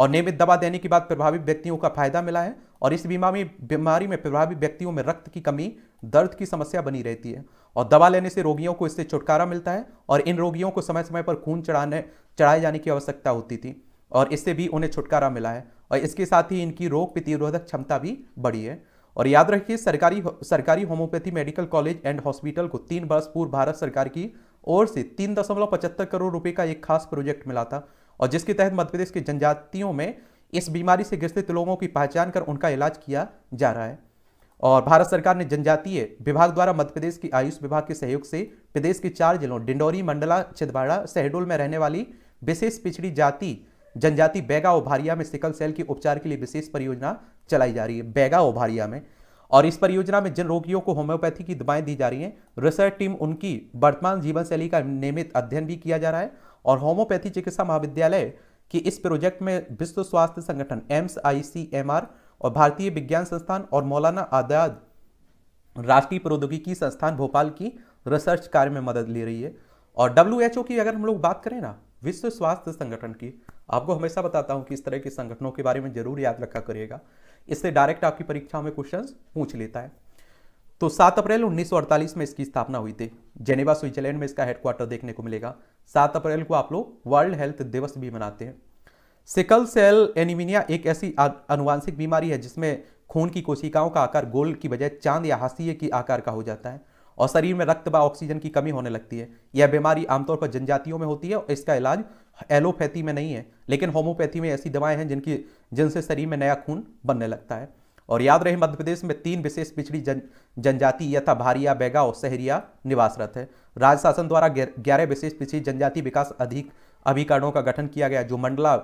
और नियमित दवा देने के बाद प्रभावित व्यक्तियों का फायदा मिला है और इस बीमा में बीमारी में प्रभावित व्यक्तियों में रक्त की कमी दर्द की समस्या बनी रहती है और दवा लेने से रोगियों को इससे छुटकारा मिलता है और इन रोगियों को समय समय पर खून चढ़ाने चढ़ाए जाने की आवश्यकता होती थी और इससे भी उन्हें छुटकारा मिला है और इसके साथ ही इनकी रोग प्रतिरोधक क्षमता भी बढ़ी है और याद रखिए सरकारी सरकारी homeopathy medical college and hospital को तीन वर्ष पूर्व भारत सरकार की ओर से तीन दशमलव पचहत्तर करोड़ रुपए का एक खास प्रोजेक्ट मिला था और जिसके तहत मध्यप्रदेश के जनजातियों में इस बीमारी से ग्रसित लोगों की पहचान कर उनका इलाज किया जा रहा है और भारत सरकार ने जनजातीय विभाग द्वारा मध्य प्रदेश की आयुष विभाग के सहयोग से प्रदेश के चार जिलों डिंडोरी मंडला छिदवाड़ा शहडोल में रहने वाली विशेष पिछड़ी जाति जनजाति बैगा ओभारिया में सिकल सेल के उपचार के लिए विशेष परियोजना चलाई जा रही है बैगा ओभारिया में और इस परियोजना में जिन रोगियों को होम्योपैथी की दवाएं दी जा रही हैं रिसर्च टीम उनकी वर्तमान जीवन शैली का नियमित अध्ययन भी किया जा रहा है और होम्योपैथी चिकित्सा महाविद्यालय की इस प्रोजेक्ट में विश्व स्वास्थ्य संगठन एम्स आई और भारतीय विज्ञान संस्थान और मौलाना आजाद राष्ट्रीय प्रौद्योगिकी संस्थान भोपाल की रिसर्च कार्य में मदद ले रही है और डब्ल्यू की अगर हम लोग बात करें ना विश्व स्वास्थ्य संगठन की आपको हमेशा बताता हूँ कि इस तरह के संगठनों के बारे में जरूर याद रखा करिएगा इससे डायरेक्ट आपकी परीक्षाओं में क्वेश्चन पूछ लेता है तो 7 अप्रैल 1948 में इसकी स्थापना हुई थी जेनेवा स्विट्जरलैंड में इसका हेडक्वार्टर देखने को मिलेगा 7 अप्रैल को आप लोग वर्ल्ड हेल्थ दिवस भी मनाते हैं सिकल सेल एनीमिनिया एक ऐसी अनुवांशिक बीमारी है जिसमें खून की कोशिकाओं का आकार गोल की बजाय चांद या हाशिए की आकार का हो जाता है और शरीर में रक्त व ऑक्सीजन की कमी होने लगती है यह बीमारी आमतौर पर जनजातियों में होती है और इसका इलाज एलोपैथी में नहीं है लेकिन होम्योपैथी में ऐसी दवाएं हैं जिनकी जिनसे शरीर में नया खून बनने लगता है और याद रहे मध्य प्रदेश में तीन विशेष पिछड़ी जन जनजाति यथा भारिया बैगा और सहरिया निवासरत है राज्य शासन द्वारा ग्यारह विशेष पिछड़ी जनजाति विकास अधिक अभिकरणों का गठन किया गया जो मंडला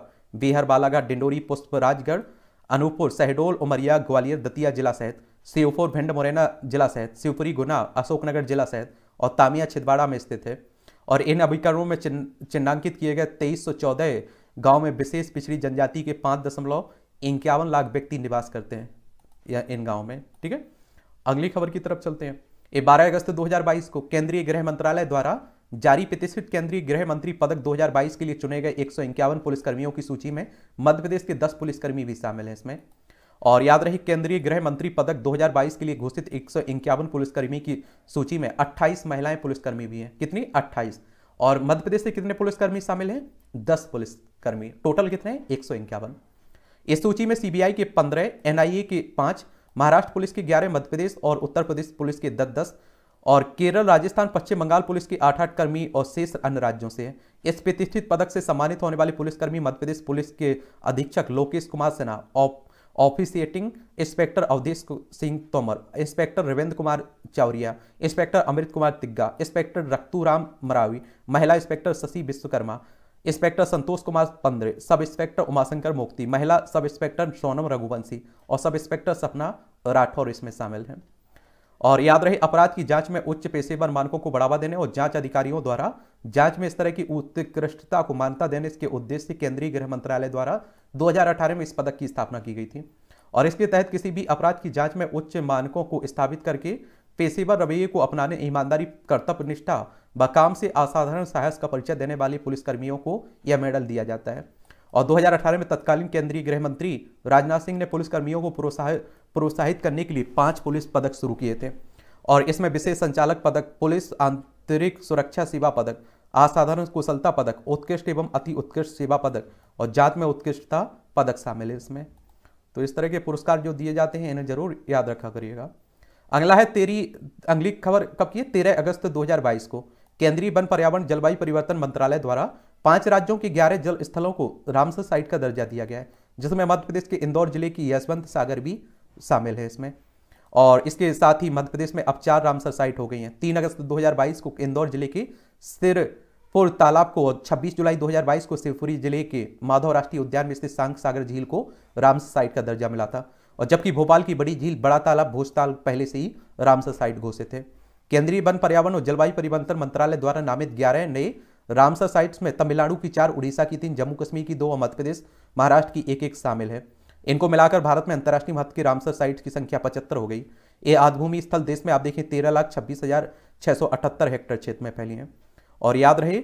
बिहार बालाघाट डिंडोरी पुष्प राजगढ़ अनूपपुर शहडोल उमरिया ग्वालियर दतिया जिला सहित श्योपुर भिंड मुरैना जिला सहित शिवपुरी गुना अशोकनगर जिला सहित और तामिया छिदवाड़ा में स्थित है और इन अभिकरणों में चिन्हांकित किए गए तेईस सौ चौदह में विशेष पिछड़ी जनजाति के पाँच दशमलव इक्यावन लाख व्यक्ति निवास करते हैं या इन गांव में ठीक है अगली खबर की तरफ चलते हैं ये 12 अगस्त 2022 को केंद्रीय गृह मंत्रालय द्वारा जारी प्रतिष्ठित केंद्रीय गृह मंत्री पदक 2022 के लिए चुने गए एक पुलिसकर्मियों की सूची में मध्य प्रदेश के दस पुलिसकर्मी भी शामिल हैं इसमें और याद रहे केंद्रीय गृह मंत्री पदक 2022 के लिए घोषित एक पुलिसकर्मी की सूची में 28 महिलाएं पुलिसकर्मी भी हैं कितनी 28 और मध्य प्रदेश से कितने पुलिसकर्मी शामिल हैं 10 पुलिसकर्मी टोटल कितने हैं एक इस सूची में सीबीआई के 15, एनआईए के 5, महाराष्ट्र पुलिस के 11, मध्य प्रदेश और उत्तर प्रदेश पुलिस के दस दस और केरल राजस्थान पश्चिम बंगाल पुलिस के आठ आठ कर्मी और शेष अन्य राज्यों से इस प्रतिष्ठित पदक से सम्मानित होने वाले पुलिसकर्मी मध्यप्रदेश पुलिस के अधीक्षक लोकेश कुमार सिन्हा और officiating inspector Awadhesh Singh Tomar inspector Ravindra Kumar Chauriya inspector Amrit Kumar Tigga inspector Raktooram Maravi महिला inspector Shashi Vishwakarma inspector Santosh Kumar Pandre sub inspector Umashankar मोक्ति महिला सब इंस्पेक्टर सोनम रघुवंशी और सब इंस्पेक्टर सपना राठौर इसमें शामिल हैं और याद रहे अपराध की जांच में उच्च पेशेवर मानकों को बढ़ावा देने और जांच अधिकारियों द्वारा जांच में इस तरह की उत्कृष्टता को मान्यता देने इसके उद्देश्य केंद्रीय गृह मंत्रालय द्वारा 2018 में इस पदक की स्थापना की गई थी और इसके तहत किसी भी अपराध की जांच में उच्च मानकों को स्थापित करके पेशेवर रवैये को अपनाने ईमानदारी कर्तव्य निष्ठा व काम से असाधारण साहस का परिचय देने वाले पुलिसकर्मियों को यह मेडल दिया जाता है और 2018 में तत्कालीन केंद्रीय गृह मंत्री राजनाथ सिंह ने पुलिसकर्मियों को प्रोत्साहित करने के लिए पांच पुलिस पदक शुरू किए थे और इसमें विशेष संचालक पदक पुलिस आंतरिक सुरक्षा सेवा पदक असाधारण कुशलता पदक उत्कृष्ट एवं अति उत्कृष्ट सेवा पदक और जात में उत्कृष्टता पदक शामिल है इसमें तो इस तरह के पुरस्कार जो दिए जाते हैं इन्हें जरूर याद रखा करिएगा अगला है तेरी अगली खबर कब की है तेरह अगस्त 2022 को केंद्रीय वन पर्यावरण जलवायु परिवर्तन मंत्रालय द्वारा पांच राज्यों के ग्यारह जल स्थलों को रामसर साइट का दर्जा दिया गया है जिसमें मध्य प्रदेश के इंदौर जिले की यशवंत सागर भी शामिल है इसमें और इसके साथ ही मध्य प्रदेश में अब चार रामसर साइट हो गई हैं तीन अगस्त 2022 को इंदौर जिले के सिर फोर तालाब को 26 जुलाई 2022 को शिवपुरी जिले के माधव राष्ट्रीय उद्यान में स्थित सांग सागर झील को रामसर साइट का दर्जा मिला था और जबकि भोपाल की बड़ी झील बड़ा तालाब भोजताल पहले से ही रामसर साइट घोषित है केंद्रीय वन पर्यावरण और जलवायु परिवर्तन मंत्रालय द्वारा नामित ग्यारह नए रामसर साइट्स में तमिलनाडु की चार उड़ीसा की तीन जम्मू कश्मीर की दो और मध्य प्रदेश महाराष्ट्र की एक एक शामिल है इनको मिलाकर भारत में अंतर्राष्ट्रीय महत्व के रामसर साइट्स की संख्या पचहत्तर हो गई ये आदभूमि स्थल देश में आप देखें तेरह लाख छब्बीस हजार छह सौ अठहत्तर हेक्टर क्षेत्र में फैली है और याद रहे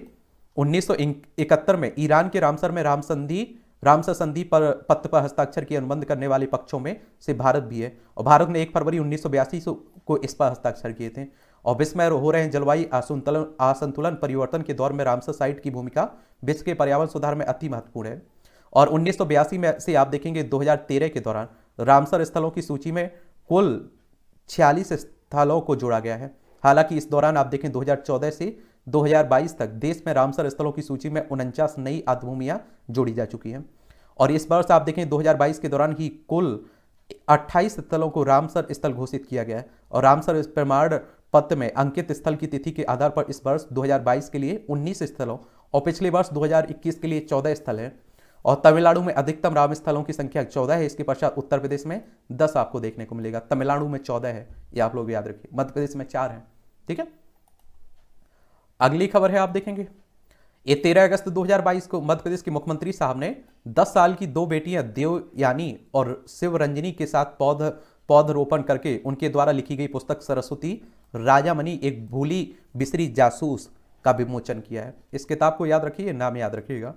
1971 में ईरान के रामसर में राम संधि रामसर संधि पर पत्र पर हस्ताक्षर की अनुबंध करने वाले पक्षों में से भारत भी है और भारत ने 1 फरवरी उन्नीस को इस पर हस्ताक्षर किए थे और विश्व में हो रहे हैं जलवायु असंतुलन असंतुलन परिवर्तन के दौर में रामसर साइट की भूमिका विश्व के पर्यावरण सुधार में अति महत्वपूर्ण है और उन्नीस में से आप देखेंगे दो के दौरान रामसर स्थलों की सूची में कुल छियालीस स्थलों को जोड़ा गया है हालांकि इस दौरान आप देखें 2014 से 2022 तक देश में रामसर स्थलों की सूची में उनचास नई आधभूमिया जोड़ी जा चुकी हैं और इस वर्ष आप देखें 2022 के दौरान ही कुल 28 स्थलों को रामसर स्थल घोषित किया गया है और रामसर प्रमाण पत्र में अंकित स्थल की तिथि के आधार पर इस वर्ष 2022 के लिए 19 स्थलों और पिछले वर्ष 2021 के लिए 14 स्थल हैं और तमिलनाडु में अधिकतम राम स्थलों की संख्या चौदह है इसके पश्चात उत्तर प्रदेश में दस आपको देखने को मिलेगा तमिलनाडु में चौदह है ये आप लोग याद रखिए मध्य प्रदेश में चार है ठीक है अगली खबर है आप देखेंगे ये तेरह अगस्त 2022 को मध्य प्रदेश के मुख्यमंत्री साहब ने 10 साल की दो बेटियां देवयानी और शिवरंजनी के साथ पौध पौधरोपण करके उनके द्वारा लिखी गई पुस्तक सरस्वती राजामणि एक भूली बिसरी जासूस का विमोचन किया है इस किताब को याद रखिए नाम याद रखिएगा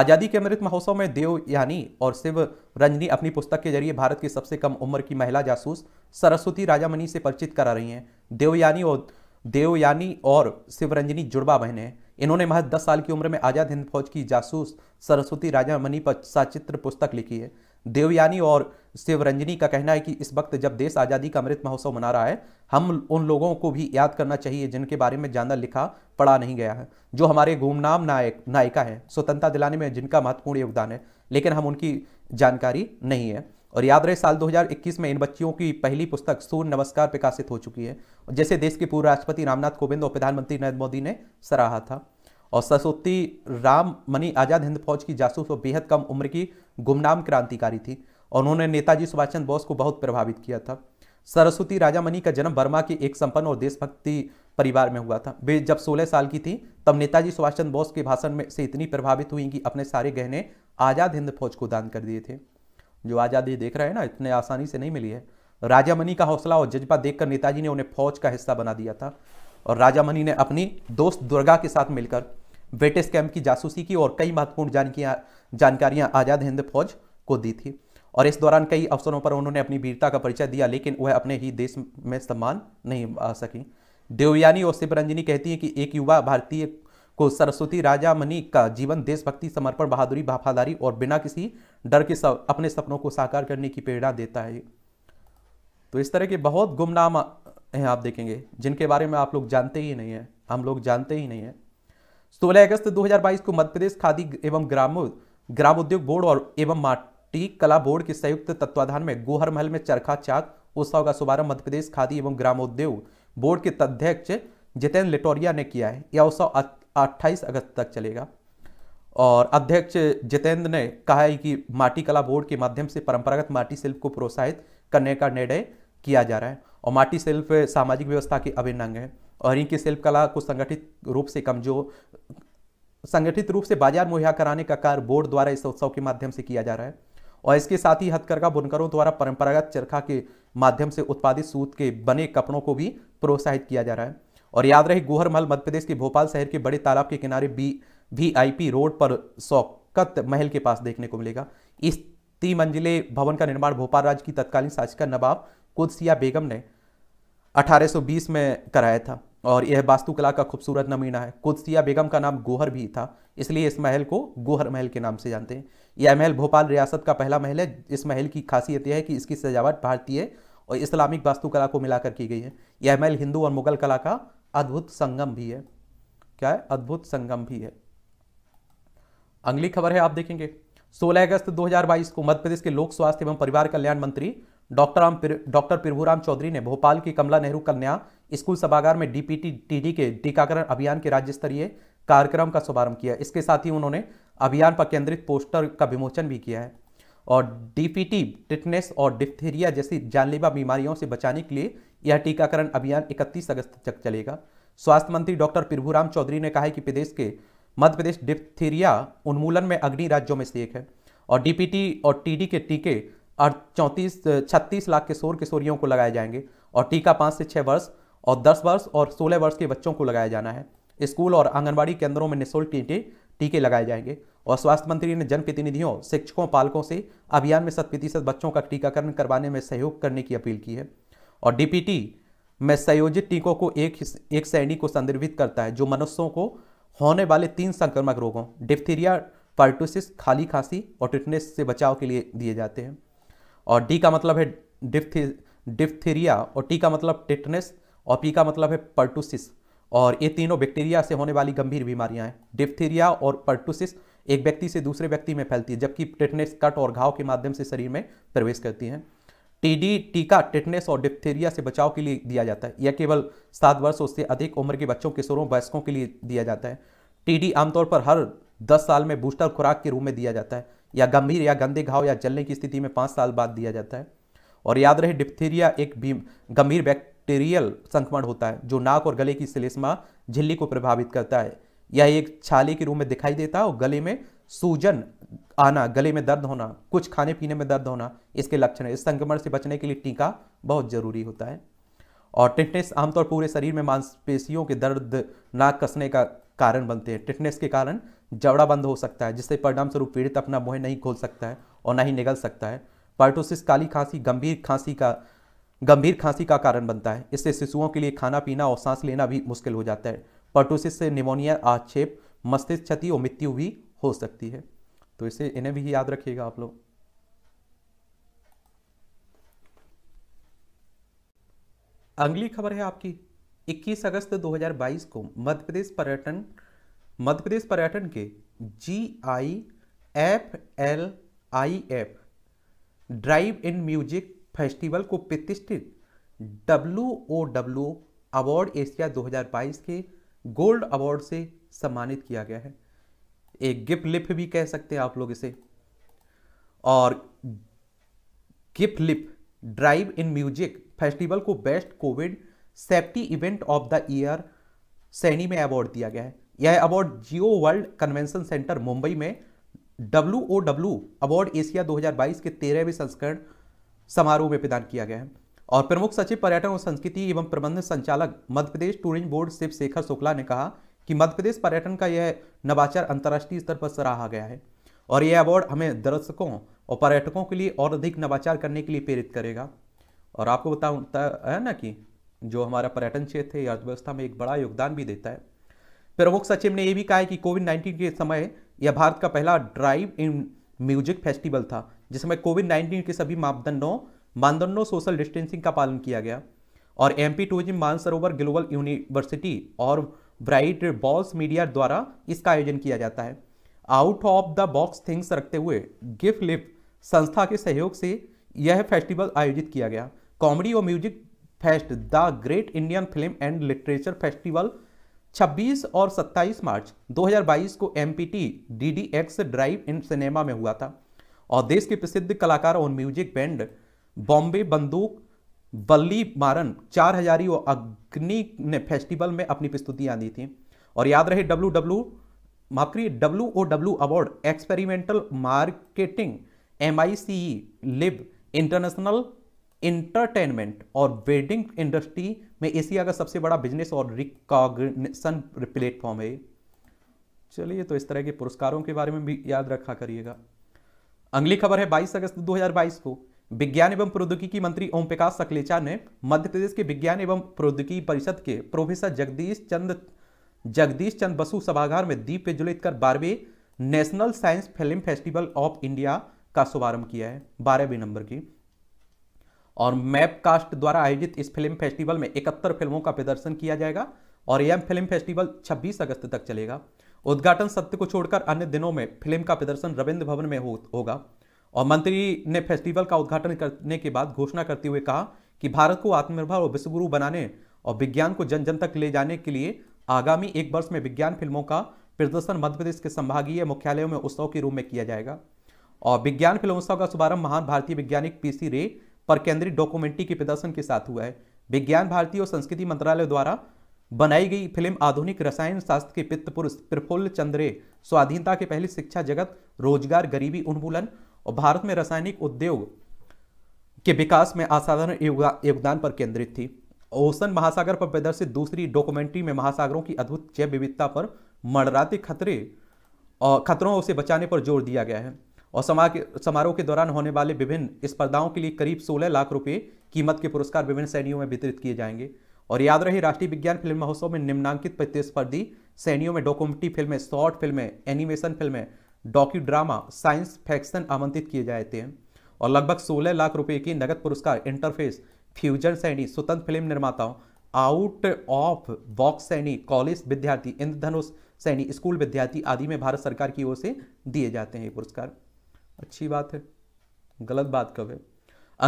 आज़ादी के अमृत महोत्सव में देवयानी और शिव रंजनी अपनी पुस्तक के जरिए भारत की सबसे कम उम्र की महिला जासूस सरस्वती राजामणि से परिचित करा रही हैं देवयानी और देवयानी और शिवरंजनी जुड़वा बहने इन्होंने महज दस साल की उम्र में आज़ाद हिंद फौज की जासूस सरस्वती राजा मनी पर साचित्र पुस्तक लिखी है देवयानी और शिवरंजनी का कहना है कि इस वक्त जब देश आज़ादी का अमृत महोत्सव मना रहा है हम उन लोगों को भी याद करना चाहिए जिनके बारे में ज़्यादा लिखा पढ़ा नहीं गया है जो हमारे गुमनाम नायक नायिका हैं स्वतंत्रता दिलाने में जिनका महत्वपूर्ण योगदान है लेकिन हम उनकी जानकारी नहीं है और याद रहे साल 2021 में इन बच्चियों की पहली पुस्तक सूर्य नमस्कार प्रकाशित हो चुकी है जैसे देश के पूर्व राष्ट्रपति रामनाथ कोविंद और प्रधानमंत्री नरेंद्र मोदी ने सराहा था और सरस्वती राम मणि आज़ाद हिंद फौज की जासूस और बेहद कम उम्र की गुमनाम क्रांतिकारी थी और उन्होंने नेताजी सुभाष चंद्र बोस को बहुत प्रभावित किया था सरस्वती राजामणि का जन्म बर्मा के एक संपन्न और देशभक्ति परिवार में हुआ था वे जब 16 साल की थी तब नेताजी सुभाष चंद्र बोस के भाषण में से इतनी प्रभावित हुई कि अपने सारे गहने आज़ाद हिंद फौज को दान कर दिए थे जो आज़ादी देख रहे हैं ना इतने आसानी से नहीं मिली है राजा मनी का हौसला और जज्बा देखकर नेताजी ने उन्हें फौज का हिस्सा बना दिया था और राजा मनी ने अपनी दोस्त दुर्गा के साथ मिलकर ब्रिटिश कैंप की जासूसी की और कई महत्वपूर्ण जानकियाँ जानकारियाँ आज़ाद हिंद फौज को दी थी और इस दौरान कई अवसरों पर उन्होंने अपनी वीरता का परिचय दिया लेकिन वह अपने ही देश में सम्मान नहीं आ सकी देवयानी और शिवरंजनी कहती हैं कि एक युवा भारतीय को सरस्वती राजा मनी का जीवन देशभक्ति समर्पण बहादुरी वफादारी और बिना किसी डर के सब अपने सपनों को साकार करने की प्रेरणा देता है तो इस तरह के बहुत गुमनाम हैं आप देखेंगे जिनके बारे में आप लोग जानते ही नहीं है हम लोग जानते ही नहीं हैं सोलह अगस्त 2022 को मध्य प्रदेश खादी एवं ग्रामो ग्रामोद्योग बोर्ड और एवं माटी कला बोर्ड के संयुक्त तत्वाधान में गोहर महल में चरखा चाक उत्सव का शुभारंभ मध्य प्रदेश खादी एवं ग्रामोद्योग बोर्ड के अध्यक्ष जितेंद्र लेटोरिया ने किया है यह उत्सव 28 अगस्त तक चलेगा और अध्यक्ष जितेंद्र ने कहा है कि माटी कला बोर्ड के माध्यम से परंपरागत माटी शिल्प को प्रोत्साहित करने का निर्णय किया जा रहा है और माटी शिल्प सामाजिक व्यवस्था के अभिन्न अंग है और इनकी शिल्प कला को संगठित रूप से कमजोर संगठित रूप से बाजार मुहैया कराने का कार्य बोर्ड द्वारा इस उत्सव के माध्यम से किया जा रहा है और इसके साथ ही हथकरघा बुनकरों द्वारा परंपरागत चरखा के माध्यम से उत्पादित सूत के बने कपड़ों को भी प्रोत्साहित किया जा रहा है और याद रहे गोहर महल मध्य प्रदेश के भोपाल शहर के बड़े तालाब के किनारे बी वी रोड पर शौकत महल के पास देखने को मिलेगा इस मंजिले भवन का निर्माण भोपाल राज्य की तत्कालीन शासिका नवाब कुदसिया बेगम ने 1820 में कराया था और यह वास्तुकला का खूबसूरत नमीना है कुदसिया बेगम का नाम गोहर भी था इसलिए इस महल को गोहर महल के नाम से जानते हैं यह महल भोपाल रियासत का पहला महल है इस महल की खासियत यह है कि इसकी सजावट भारतीय और इस्लामिक वास्तुकला को मिलाकर की गई है यह महल हिंदू और मुगल कला का अद्भुत संगम भी है क्या है अद्भुत संगम भी है अगली खबर है आप देखेंगे 16 अगस्त 2022 को मध्य प्रदेश के लोक स्वास्थ्य एवं परिवार कल्याण मंत्री डॉक्टर डॉक्टर प्रभुराम चौधरी ने भोपाल की कमला नेहरू कन्या स्कूल सभागार में डीपीटी टीडी के टीकाकरण अभियान के राज्य स्तरीय कार्यक्रम का शुभारंभ किया इसके साथ ही उन्होंने अभियान पर केंद्रित पोस्टर का विमोचन भी किया है और डीपीटी टिटनेस और डिप्थीरिया जैसी जानलेवा बीमारियों से बचाने के लिए यह टीकाकरण अभियान 31 अगस्त तक चलेगा स्वास्थ्य मंत्री डॉक्टर प्रभुराम चौधरी ने कहा है कि प्रदेश के मध्य प्रदेश डिप्थीरिया उन्मूलन में अग्नि राज्यों में से एक है और डीपीटी और टीडी के टीके चौंतीस छत्तीस लाख किशोर किशोरियों को लगाए जाएंगे और टीका पाँच से छः वर्ष और दस वर्ष और सोलह वर्ष के बच्चों को लगाया जाना है स्कूल और आंगनबाड़ी केंद्रों में निःशुल्क टीके टीके लगाए जाएंगे और स्वास्थ्य मंत्री ने जनप्रतिनिधियों शिक्षकों पालकों से अभियान में शत प्रतिशत बच्चों का टीकाकरण करवाने में सहयोग करने की अपील की है और डीपीटी में संयोजित टीकों को एक एक श्रेणी को संदर्भित करता है जो मनुष्यों को होने वाले तीन संक्रमक रोगों डिप्थीरिया पार्टोसिस खाली खांसी और टिटनेस से बचाव के लिए दिए जाते हैं और डी का मतलब है डिप्थी डिप्थीरिया और टी का मतलब टिटनेस और पी का मतलब है पर्टूसिस और ये तीनों बैक्टीरिया से होने वाली गंभीर बीमारियां हैं डिप्थीरिया और पर्टोसिस एक व्यक्ति से दूसरे व्यक्ति में फैलती है जबकि टिटनेस कट और घाव के माध्यम से शरीर में प्रवेश करती हैं टीडी टीका टिटनेस और डिप्थेरिया से बचाव के लिए दिया जाता है यह केवल सात वर्ष उससे अधिक उम्र के बच्चों किशोरों वयस्कों के लिए दिया जाता है टीडी आमतौर पर हर दस साल में बूस्टर खुराक के रूप में दिया जाता है या गंभीर या गंदे घाव या जलने की स्थिति में पाँच साल बाद दिया जाता है और याद रहे डिप्थेरिया एक गंभीर बैक्टीरियल संक्रमण होता है जो नाक और गले की सिलेस्मा झिल्ली को प्रभावित करता है यह एक छाले के रूप में दिखाई देता है और गले में सूजन आना गले में दर्द होना कुछ खाने पीने में दर्द होना इसके लक्षण है इस संक्रमण से बचने के लिए टीका बहुत जरूरी होता है और टिटनेस आमतौर पूरे शरीर में मांसपेशियों के दर्द नाक कसने का कारण बनते हैं टिटनेस के कारण जबड़ा बंद हो सकता है जिससे परिणाम स्वरूप पीड़ित अपना मुँह नहीं खोल सकता है और ना ही निगल सकता है पार्टोसिस काली खांसी गंभीर खांसी का गंभीर खांसी का कारण बनता है इससे शिशुओं के लिए खाना पीना और सांस लेना भी मुश्किल हो जाता है पर्टोसिस से निमोनिया आक्षेप मस्तिष्क क्षति और मृत्यु भी हो सकती है तो इसे इन्हें भी याद रखिएगा आप लोग अगली खबर है आपकी 21 अगस्त 2022 को मध्य प्रदेश पर्यटन मध्य प्रदेश पर्यटन के G I F L I F drive in music festival को प्रतिष्ठित W O W award Asia 2022 के गोल्ड अवार्ड से सम्मानित किया गया है एक गिप लिप भी कह सकते हैं आप लोग इसे और गिप लिप ड्राइव इन म्यूजिक फेस्टिवल को best covid safety event of the year सैनी में अवार्ड दिया गया है यह award Jio world convention centre Mumbai में W O W award Asia 2022 के तेरहवें संस्करण समारोह में प्रदान किया गया है और प्रमुख सचिव पर्यटन और संस्कृति एवं प्रबंध संचालक मध्य प्रदेश टूरिज्म बोर्ड शिव शेखर शुक्ला ने कहा कि मध्य प्रदेश पर्यटन का यह नवाचार अंतर्राष्ट्रीय स्तर पर सराहा गया है और यह अवार्ड हमें दर्शकों और पर्यटकों के लिए और अधिक नवाचार करने के लिए प्रेरित करेगा और आपको बताऊँ है ना कि जो हमारा पर्यटन क्षेत्र है अर्थव्यवस्था में एक बड़ा योगदान भी देता है प्रमुख सचिव ने यह भी कहा है कि कोविड नाइन्टीन के समय यह भारत का पहला ड्राइव इन म्यूजिक फेस्टिवल था जिसमें कोविड नाइन्टीन के सभी मापदंडों मानदंडों सोशल डिस्टेंसिंग का पालन किया गया और M P tourism Mansarovar global university और ब्राइट बॉल्स मीडिया द्वारा इसका आयोजन किया जाता है out of the box things रखते हुए गिफ्ट लिप संस्था के सहयोग से यह फेस्टिवल आयोजित किया गया कॉमेडी और music fest the great Indian film and literature festival 26 और 27 मार्च 2022 को M P T D D X drive in cinema में हुआ था और देश के प्रसिद्ध कलाकार और म्यूजिक बैंड बॉम्बे बंदूक बल्ली मारन चार हजारी और अग्नि ने फेस्टिवल में अपनी प्रस्तुतियां दी थी और याद रहे डब्ल्यू डब्ल्यू माफ करिए W O W award experimental marketing M I C लिब इंटरनेशनल इंटरटेनमेंट और वेडिंग इंडस्ट्री में एशिया का सबसे बड़ा बिजनेस और रिकॉग्निशन प्लेटफॉर्म है चलिए तो इस तरह के पुरस्कारों के बारे में भी याद रखा करिएगा अगली खबर है 22 अगस्त 2022 को विज्ञान एवं प्रौद्योगिकी मंत्री ओम प्रकाश सकलेचा ने मध्य प्रदेश के विज्ञान एवं प्रौद्योगिकी परिषद के प्रोफेसर जगदीश चंद जगदीश चंद बसु सभागार में दीप प्रज्वलित कर बारहवें national science film festival of India का शुभारंभ किया है बारहवें नंबर की और मैप कास्ट द्वारा आयोजित इस फिल्म फेस्टिवल में इकहत्तर फिल्मों का प्रदर्शन किया जाएगा और यह फिल्म फेस्टिवल 26 अगस्त तक चलेगा उद्घाटन सत्य को छोड़कर अन्य दिनों में फिल्म का प्रदर्शन रविंद्र भवन में हो, होगा और मंत्री ने फेस्टिवल का उद्घाटन करने के बाद घोषणा करते हुए कहा कि भारत को आत्मनिर्भर और विश्वगुरु बनाने और विज्ञान को जन जन तक ले जाने के लिए आगामी एक वर्ष में विज्ञान फिल्मों का प्रदर्शन मध्य प्रदेश के संभागीय मुख्यालयों में उत्सव के रूप में किया जाएगा और विज्ञान उत्सव का शुभारंभ महान भारतीय वैज्ञानिक पीसी रे पर केंद्रित डॉक्यूमेंट्री के प्रदर्शन के साथ हुआ है विज्ञान भारती और संस्कृति मंत्रालय द्वारा बनाई गई फिल्म आधुनिक रसायन शास्त्र के पित्त पुरुष प्रफुल्ल चंद्रे स्वाधीनता के पहले शिक्षा जगत रोजगार गरीबी उन्मूलन और भारत में रासायनिक उद्योग के विकास में असाधारण योगदान पर केंद्रित थी ओसन महासागर पर प्रदर्शित दूसरी डॉक्यूमेंट्री में महासागरों की अद्भुत जैव विविधता पर मडराती खतरे और खतरों से बचाने पर जोर दिया गया है और समारोह के दौरान होने वाले विभिन्न स्पर्धाओं के लिए करीब 16 लाख रुपए कीमत के पुरस्कार विभिन्न श्रेणियों में वितरित किए जाएंगे और याद रहे राष्ट्रीय विज्ञान फिल्म महोत्सव में निम्नांकित प्रतिस्पर्धी श्रेणियों में डॉक्यूमेंट्री फिल्में शॉर्ट फिल्में एनिमेशन फिल्में डॉक्यू ड्रामा साइंस फैक्शन आमंत्रित किए जाते हैं और लगभग 16 लाख रुपए की नगद पुरस्कार इंटरफेस फ्यूजन सैनी स्वतंत्र फिल्म निर्माताओं आउट ऑफ बॉक्स सैनी कॉलेज विद्यार्थी इंद्रधनुष सैनी स्कूल विद्यार्थी आदि में भारत सरकार की ओर से दिए जाते हैं ये पुरस्कार अच्छी बात है गलत बात कब है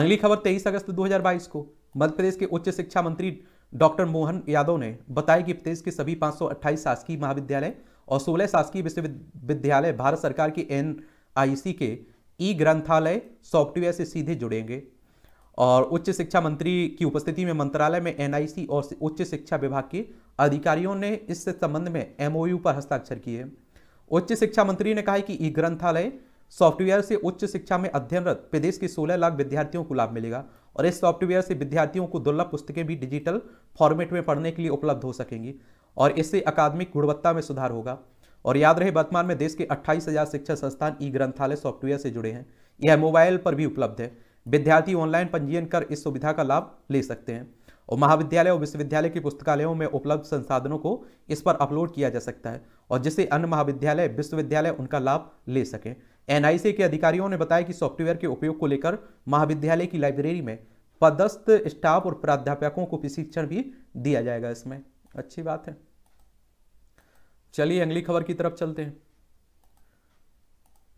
अगली खबर तेईस अगस्त दो को मध्य प्रदेश के उच्च शिक्षा मंत्री डॉक्टर मोहन यादव ने बताया कि प्रदेश के सभी अट्ठाईस शासकीय महाविद्यालय और सोलह शासकीय विश्वविद्यालय भारत सरकार की एन के ई ग्रंथालय सॉफ्टवेयर से सीधे जुड़ेंगे और उच्च शिक्षा मंत्री की उपस्थिति में मंत्रालय में एनआईसी और उच्च शिक्षा विभाग के अधिकारियों ने इस संबंध में एमओयू पर हस्ताक्षर किए उच्च शिक्षा मंत्री ने कहा कि ई ग्रंथालय सॉफ्टवेयर से उच्च शिक्षा में अध्ययनरत प्रदेश के 16 लाख विद्यार्थियों को लाभ मिलेगा और इस सॉफ्टवेयर से विद्यार्थियों को दुर्लभ पुस्तकें भी डिजिटल फॉर्मेट में पढ़ने के लिए उपलब्ध हो सकेंगी और इससे अकादमिक गुणवत्ता में सुधार होगा और याद रहे वर्तमान में देश के अट्ठाईस हज़ार शिक्षा संस्थान ई ग्रंथालय सॉफ्टवेयर से जुड़े हैं यह मोबाइल पर भी उपलब्ध है विद्यार्थी ऑनलाइन पंजीयन कर इस सुविधा का लाभ ले सकते हैं और महाविद्यालय और विश्वविद्यालय के पुस्तकालयों में उपलब्ध संसाधनों को इस पर अपलोड किया जा सकता है और जिससे अन्य महाविद्यालय विश्वविद्यालय उनका लाभ ले सकें एनआईसी के अधिकारियों ने बताया कि सॉफ्टवेयर के उपयोग को लेकर महाविद्यालय की लाइब्रेरी में पदस्थ स्टाफ और प्राध्यापकों को प्रशिक्षण भी दिया जाएगा इसमें अच्छी बात है चलिए अगली खबर की तरफ चलते हैं